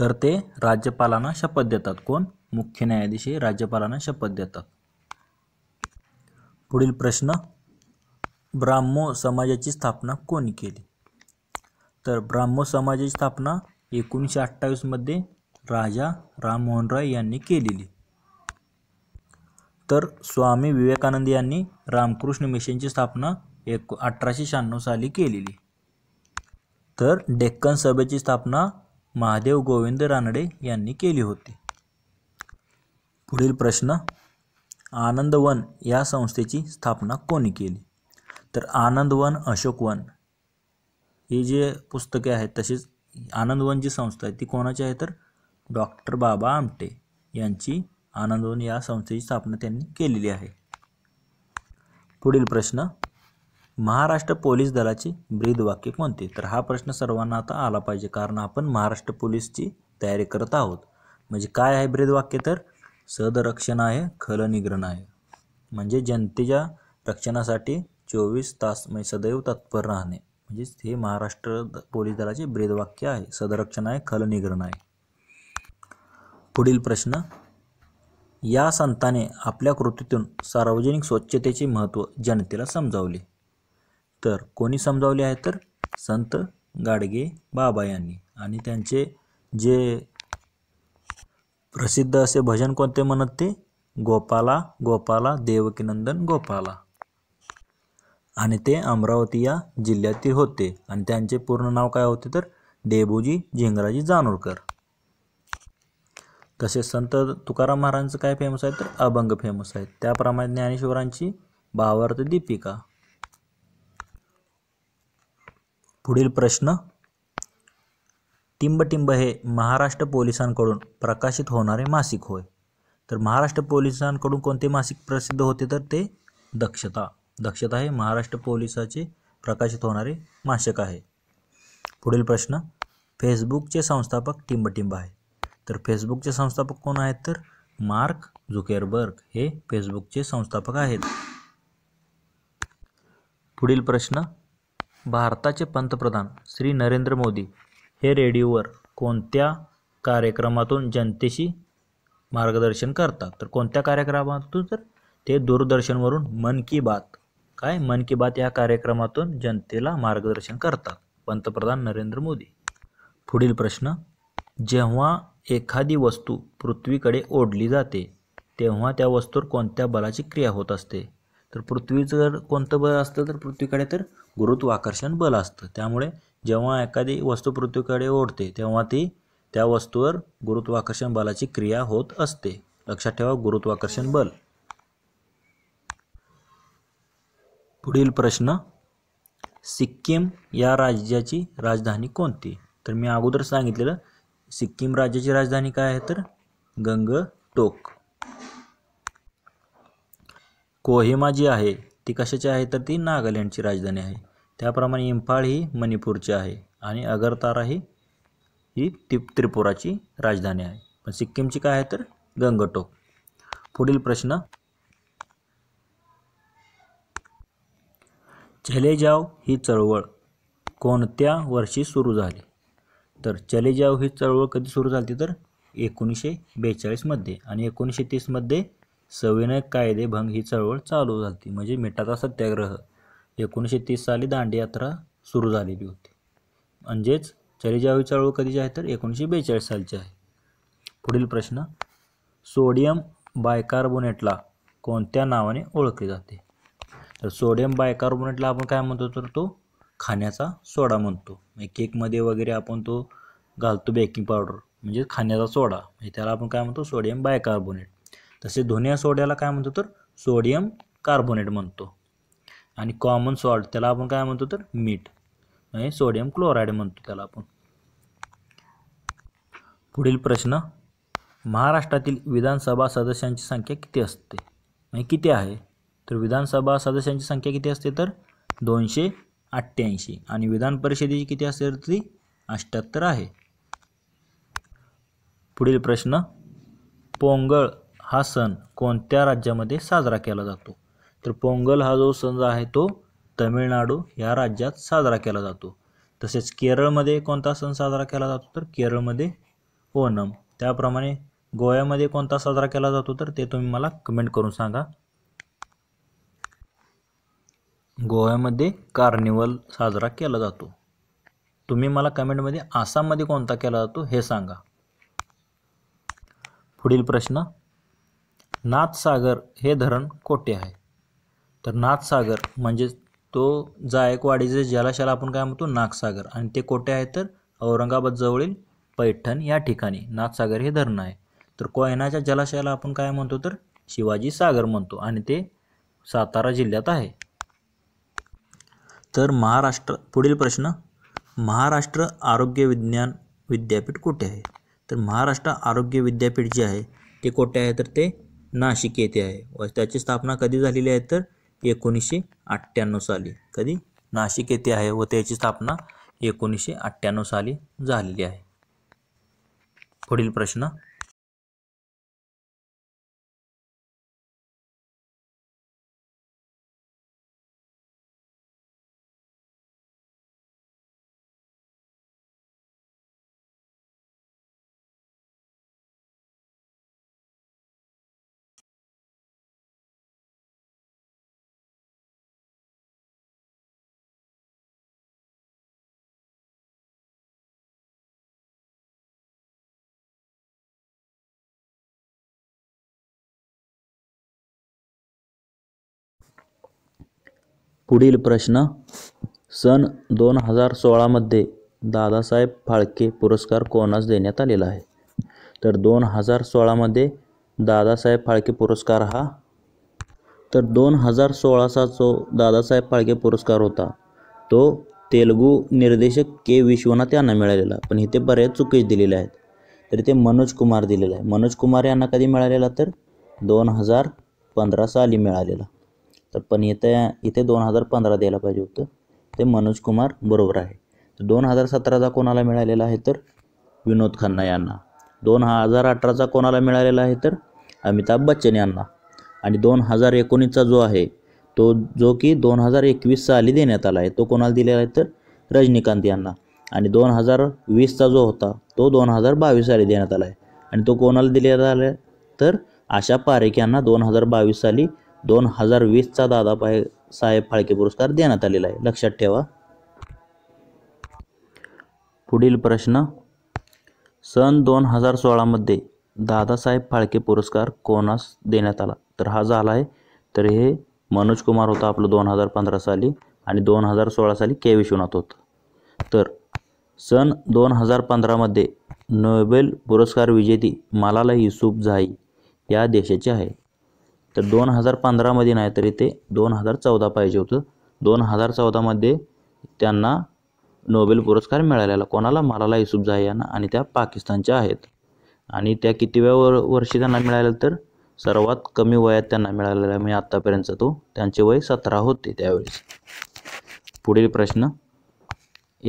तर ते राज्यपालांना शपथ देतात कोण मुख्य न्यायाधीश हे राज्यपालांना शपथ देतात पुढील प्रश्न ब्राह्मो समाजाची स्थापना कोणी केली तर ब्राह्मो समाजाची स्थापना एकोणीसशे अठ्ठावीसमध्ये राजा राममोहन राय यांनी केलेली तर स्वामी विवेकानंद यांनी रामकृष्ण मिशनची स्थापना एक अठराशे शहाण्णव साली केलेली तर डेक्कन सभेची स्थापना महादेव गोविंद रानडे यांनी केली होती पुढील प्रश्न आनंदवन या संस्थेची स्थापना कोणी केली तर आनंदवन अशोकवन ही जे पुस्तके आहेत तसेच आनंदवन जी संस्था आहे ती कोणाची आहे तर डॉक्टर बाबा आमटे यांची आनंदवन या संस्थेची स्थापना त्यांनी केलेली आहे पुढील प्रश्न महाराष्ट्र पोलीस दलाची ब्रीदवाक्य कोणते तर हा प्रश्न सर्वांना आता आला पाहिजे कारण आपण महाराष्ट्र पोलीसची तयारी करत आहोत म्हणजे काय आहे ब्रीदवाक्य तर सदरक्षण आहे खल निग्रण आहे म्हणजे जनतेच्या रक्षणासाठी चोवीस तास म्हणजे सदैव तत्पर राहणे म्हणजेच हे महाराष्ट्र पोलीस दलाचे ब्रीदवाक्य आहे सदरक्षण आहे खल निग्रण आहे पुढील प्रश्न या संताने आपल्या कृतीतून सार्वजनिक स्वच्छतेचे महत्त्व जनतेला समजावले तर कोणी समजावले आहे तर संत गाडगे बाबा यांनी आणि त्यांचे जे प्रसिद्ध असे भजन कोणते म्हणत ते गोपाला गोपाला देवकीनंदन गोपाला आणि ते अमरावती या जिल्ह्यातील होते आणि त्यांचे पूर्ण नाव काय होते तर डेबोजी झिंगराजी जानोरकर तसे संत तुकाराम महाराजांचं काय फेमस आहे तर अभंग फेमस आहेत त्याप्रमाणे ज्ञानेश्वरांची भावार्थ दीपिका पुढील प्रश्न टिंबटिंब हे महाराष्ट्र पोलिसांकडून प्रकाशित होणारे मासिक होय तर महाराष्ट्र पोलिसांकडून कोणते मासिक प्रसिद्ध होते तर ते दक्षता दक्षता हे महाराष्ट्र पोलिसाचे प्रकाशित होणारे मासिक आहे पुढील प्रश्न फेसबुकचे संस्थापक टिंबटिंब आहे तर फेसबुकचे संस्थापक कोण आहेत तर मार्क झुकेरबर्ग हे फेसबुकचे संस्थापक आहेत पुढील प्रश्न भारताचे पंतप्रधान श्री नरेंद्र मोदी हे रेडिओवर कोणत्या कार्यक्रमातून जनतेशी मार्गदर्शन करतात तर कोणत्या कार्यक्रमातून तर ते दूरदर्शनवरून मन की बात काय मन की बात या कार्यक्रमातून जनतेला मार्गदर्शन करतात पंतप्रधान नरेंद्र मोदी पुढील प्रश्न जेव्हा एखादी वस्तू पृथ्वीकडे ओढली जाते तेव्हा त्या वस्तूवर कोणत्या बलाची क्रिया होत असते तर पृथ्वीचं जर कोणतं बल असतं तर पृथ्वीकडे तर गुरुत्वाकर्षण बल असतं त्यामुळे जेव्हा एखादी वस्तू पृथ्वीकडे ओढते तेव्हा ती त्या वस्तूवर गुरुत्वाकर्षण बलाची क्रिया होत असते लक्षात ठेवा गुरुत्वाकर्षण बल पुढील प्रश्न सिक्कीम या राज्याची राजधानी कोणती तर मी अगोदर सांगितलेलं सिक्कीम राज्याची राजधानी काय आहे तर गंगटोक कोहिमा जी आहे ती कशाची आहे तर ती नागालँडची राजधानी आहे त्याप्रमाणे इम्फाळ ही मणिपूरची आहे आणि अगरतारा ही ही ति त्रिपुराची राजधानी आहे पण सिक्कीमची काय आहे तर गंगटोक पुढील प्रश्न चलेजाव ही चळवळ कोणत्या वर्षी सुरू झाली तर चले जाव ही चळवळ कधी सुरू झाली तर एकोणीसशे बेचाळीसमध्ये आणि एकोणीसशे तीसमध्ये सविनय कायदेभंग ही चळवळ चालू झाली म्हणजे मिठाचा सत्याग्रह एकोणीसशे तीस साली दांडी यात्रा सुरू झालेली होती म्हणजेच चली जावी चळवळ कधीची आहे तर एकोणीसशे बेचाळीस सालची आहे पुढील प्रश्न सोडियम बायकार्बोनेटला कोणत्या नावाने ओळखले जाते तर सोडियम बायकार्बोनेटला आपण काय म्हणतो तर तो खाण्याचा सोडा म्हणतो म्हणजे केकमध्ये वगैरे आपण तो घालतो बेकिंग पावडर म्हणजे खाण्याचा सोडा म्हणजे त्याला आपण काय म्हणतो सोडियम बायकार्बोनेट तसे धोनिया सोड्याला काय म्हणतो तर सोडियम कार्बोनेट म्हणतो आणि कॉमन सॉल्ट त्याला आपण काय म्हणतो तर मीठ म्हणजे सोडियम क्लोराईड म्हणतो त्याला आपण पुढील प्रश्न महाराष्ट्रातील विधानसभा सदस्यांची संख्या किती असते म्हणजे किती आहे तर विधानसभा सदस्यांची संख्या किती असते तर दोनशे अठ्ठ्याऐंशी आणि विधान परिषदेची किती असते तर ती अष्ट्याहत्तर आहे पुढील प्रश्न पोंगळ हा सण कोणत्या राज्यामध्ये साजरा केला जातो तर पोंगल हा जो सण आहे तो तमिळनाडू या राज्यात साजरा केला जातो तसेच केरळमध्ये कोणता सण साजरा केला जातो तर केरळमध्ये ओणम त्याप्रमाणे गोव्यामध्ये कोणता साजरा केला जातो तर ते तुम्ही मला कमेंट करून सांगा गोव्यामध्ये कार्निवल साजरा केला जातो तुम्ही मला कमेंटमध्ये आसाममध्ये कोणता केला जातो हे सांगा पुढील प्रश्न नाथसागर हे धरण कोठे आहे तर नाथसागर म्हणजेच तो जायकवाडीचे जलाशयाला आपण काय म्हणतो नागसागर आणि ते कोठे आहे तर औरंगाबाद जवळील पैठण या ठिकाणी नाथसागर हे धरण आहे तर कोयनाच्या जलाशयाला आपण काय म्हणतो तर शिवाजी सागर म्हणतो आणि ते सातारा जिल्ह्यात आहे तर महाराष्ट्र पुढील प्रश्न महाराष्ट्र आरोग्य विज्ञान विद्यापीठ कुठे आहे तर महाराष्ट्र आरोग्य विद्यापीठ जे आहे ते कोठे आहे तर ते नाशिक येथे आहे व त्याची स्थापना कधी झालेली आहे तर एकोणीसशे अठ्ठ्याण्णव साली कधी नाशिक येथे आहे व त्याची स्थापना एकोणीसशे अठ्ठ्याण्णव साली झालेली आहे पुढील प्रश्न पुढील प्रश्न सन दोन हजार सोळामध्ये दादासाहेब फाळके पुरस्कार कोणास देण्यात आलेला आहे तर दोन हजार सोळामध्ये दादासाहेब फाळके पुरस्कार हा तर दोन हजार सोळाचा जो दादासाहेब फाळके पुरस्कार होता तो तेलगू निर्देशक के विश्वनाथ यांना मिळालेला पण इथे बऱ्याच चुकीच दिलेले आहेत तर इथे मनोज कुमार दिलेला आहे मनोज कुमार यांना कधी मिळालेला तर दोन हजार पंधरा साली मिळालेला तर पण येत्या इथे दोन हजार पंधरा द्यायला पाहिजे होतं ते मनोज कुमार बरोबर आहे तर दोन हजार सतराचा कोणाला मिळालेला आहे तर विनोद खन्ना यांना दोन हजार अठराचा कोणाला मिळालेला आहे तर अमिताभ बच्चन यांना आणि दोन हजार एकोणीसचा जो आहे तो जो की दोन हजार एकवीस साली देण्यात आला आहे तो कोणाला दिलेला आहे तर रजनीकांत यांना आणि दोन हजार वीसचा जो होता तो दोन हजार बावीस साली देण्यात आला आहे आणि तो कोणाला दिलेला आला आहे तर आशा पारेख यांना दोन हजार बावीस साली दोन हजार वीसचा दादाभाई साहेब फाळके पुरस्कार देण्यात आलेला आहे लक्षात ठेवा पुढील प्रश्न सन दोन हजार सोळामध्ये दादासाहेब फाळके पुरस्कार कोणास देण्यात आला तर हा झाला आहे तर हे मनोज कुमार होता आपलं दोन हजार पंधरा साली आणि दोन हजार सोळा साली के विश्वनाथ होतं तर सन दोन हजार पंधरामध्ये नोबेल पुरस्कार विजेती मलाला युसुफ झाई या देशाची आहे तर दोन हजार पंधरामध्ये नाही तर इथे दोन हजार चौदा पाहिजे होतं दोन हजार चौदामध्ये त्यांना नोबेल पुरस्कार मिळालेला कोणाला मलाला युसुफझा यांना आणि त्या पाकिस्तानच्या आहेत आणि त्या कितीव्या वर वर्षी त्यांना मिळाल्या तर सर्वात कमी वयात त्यांना मिळालेला मी आत्तापर्यंतचा तो त्यांचे वय सतरा होते त्यावेळेस पुढील प्रश्न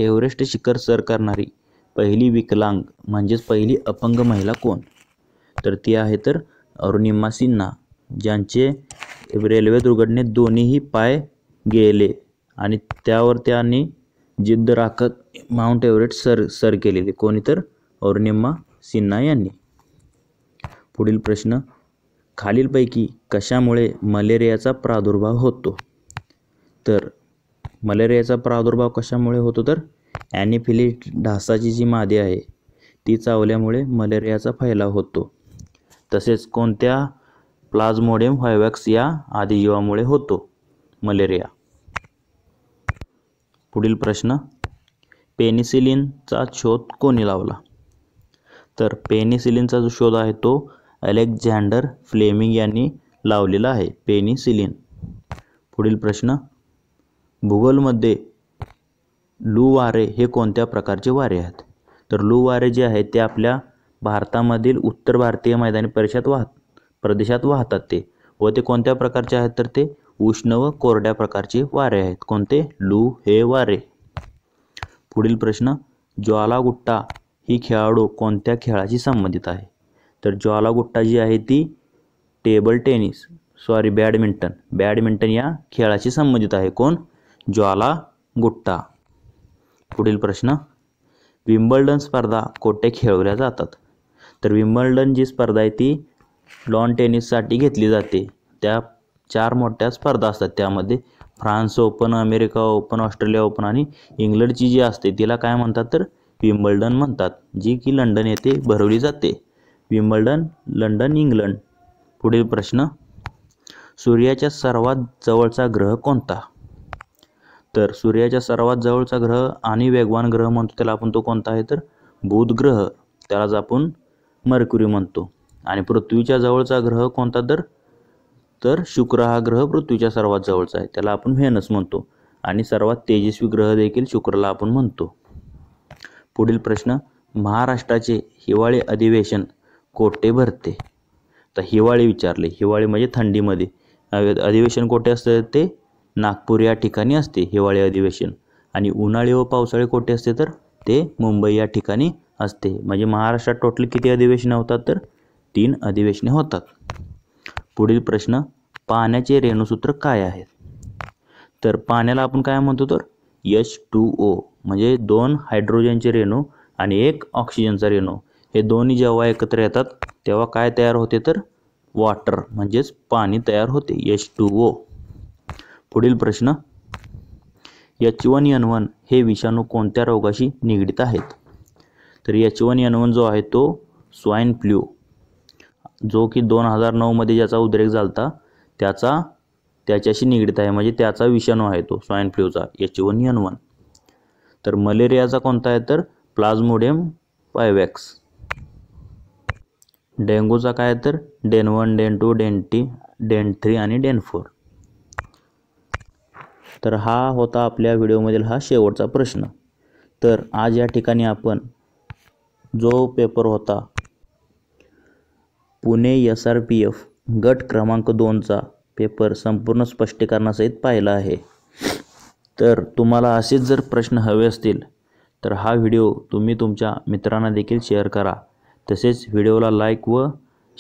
एव्हरेस्ट शिखर सर करणारी पहिली विकलांग म्हणजेच पहिली अपंग महिला कोण तर ती आहे तर अरुणिमा सिन्हा ज्यांचे रेल्वे दुर्घटनेत दोन्हीही पाय गेले आणि त्यावर त्यांनी जिद्द राखत माउंट एव्हरेस्ट सर सर केलेले कोणी तर सिन्हा यांनी पुढील प्रश्न खालीलपैकी कशामुळे मलेरियाचा प्रादुर्भाव होतो तर मलेरियाचा प्रादुर्भाव कशामुळे होतो तर ॲनिफिली ढासाची जी मादी आहे ती चावल्यामुळे मलेरियाचा फैलाव होतो तसेच कोणत्या प्लाझ्मोडियम फायवॅक्स या आदिजीवामुळे होतो मलेरिया पुढील प्रश्न पेनिसिलिनचा शोध कोणी लावला तर पेनिसिलिनचा जो शोध आहे तो अलेक्झांडर फ्लेमिंग यांनी लावलेला आहे पेनिसिलिन पुढील प्रश्न भूगोलमध्ये लू वारे हे कोणत्या प्रकारचे वारे आहेत तर लू वारे जे आहेत ते आपल्या भारतामधील उत्तर भारतीय मैदानी परिषद वाहत प्रदेशात वाहतात ते व ते कोणत्या प्रकारचे आहेत तर ते उष्ण व कोरड्या प्रकारचे वारे आहेत कोणते लू हे वारे पुढील प्रश्न ज्वाला गुट्टा ही खेळाडू कोणत्या खेळाशी संबंधित आहे तर ज्वालागुट्टा जी आहे ती table tennis sorry badminton badminton या खेळाशी संबंधित आहे कोण ज्वाला गुट्टा पुढील प्रश्न विम्बल्डन स्पर्धा कोठे खेळवल्या जातात तर विम्बल्डन जी स्पर्धा आहे ती लॉन टेनिससाठी घेतली जाते त्या चार मोठ्या स्पर्धा असतात त्यामध्ये France open America open Australia open आणि इंग्लंडची जी असते तिला काय म्हणतात तर विम्बल्डन म्हणतात जी की लंडन येथे भरवली जाते विम्बल्डन लंडन इंग्लंड पुढील प्रश्न सूर्याच्या सर्वात जवळचा ग्रह कोणता तर सूर्याच्या सर्वात जवळचा ग्रह आणि वेगवान ग्रह म्हणतो त्याला आपण तो कोणता आहे तर बुध ग्रह त्यालाच आपण मर्क्युरी म्हणतो आणि पृथ्वीच्या जवळचा ग्रह कोणता तर तर शुक्र हा ग्रह पृथ्वीच्या सर्वात जवळचा आहे त्याला आपण व्हेनस म्हणतो आणि सर्वात तेजस्वी ग्रह देखील शुक्राला आपण म्हणतो पुढील प्रश्न महाराष्ट्राचे हिवाळी अधिवेशन कोठे भरते तर हिवाळी विचारले हिवाळी म्हणजे थंडीमध्ये अधिवेशन कोठे असते ते नागपूर या ठिकाणी असते हिवाळी अधिवेशन आणि उन्हाळी व पावसाळी कोठे असते तर ते मुंबई या ठिकाणी असते म्हणजे महाराष्ट्रात टोटल किती अधिवेशन होतात तर तीन अधिवेशने होतात पुढील प्रश्न पाण्याचे रेणूसूत्र काय आहेत तर पाण्याला आपण काय म्हणतो तर यश टू ओ म्हणजे दोन हायड्रोजनचे रेणू आणि एक ऑक्सिजनचा रेणू हे दोन्ही जेव्हा एकत्र येतात तेव्हा काय तयार होते तर वॉटर म्हणजेच पाणी तयार होते यश टू ओ पुढील प्रश्न यच वन यन वन हे विषाणू कोणत्या रोगाशी निगडीत आहेत तर यच वन यन वन जो आहे तो स्वाईन फ्लू जो की दोन हजार नऊमध्ये ज्याचा उद्रेक झाला त्याचा त्याच्याशी निगडीत आहे म्हणजे त्याचा विषाणू आहे तो स्वाईन फ्लूचा एच वन यन वन तर मलेरियाचा कोणता आहे तर प्लाझ्मोडियम पायवॅक्स डेंगूचा काय तर DEN one DEN two DEN T DEN three आणि डेन फोर तर हा होता आपल्या व्हिडिओमधील हा शेवटचा प्रश्न तर आज या ठिकाणी आपण जो पेपर होता Pune S R P F गट क्रमांक दोनचा पेपर संपूर्ण स्पष्टीकरणासहित पाहिला आहे तर तुम्हाला असेच जर प्रश्न हवे असतील तर हा व्हिडिओ तुम्ही तुमच्या मित्रांना देखील शेअर करा तसेच व्हिडिओला लाईक व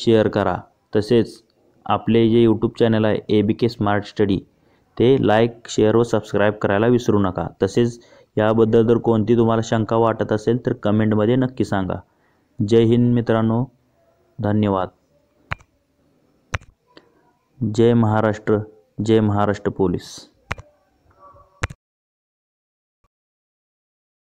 शेअर करा तसेच आपले जे यूट्यूब चॅनल आहे A B K smart study ते लाईक शेअर व सबस्क्राईब करायला विसरू नका तसेच याबद्दल जर कोणती तुम्हाला शंका वाटत असेल तर कमेंटमध्ये नक्की सांगा जय हिंद मित्रांनो धन्यवाद जय महाराष्ट्र जय महाराष्ट्र पोलीस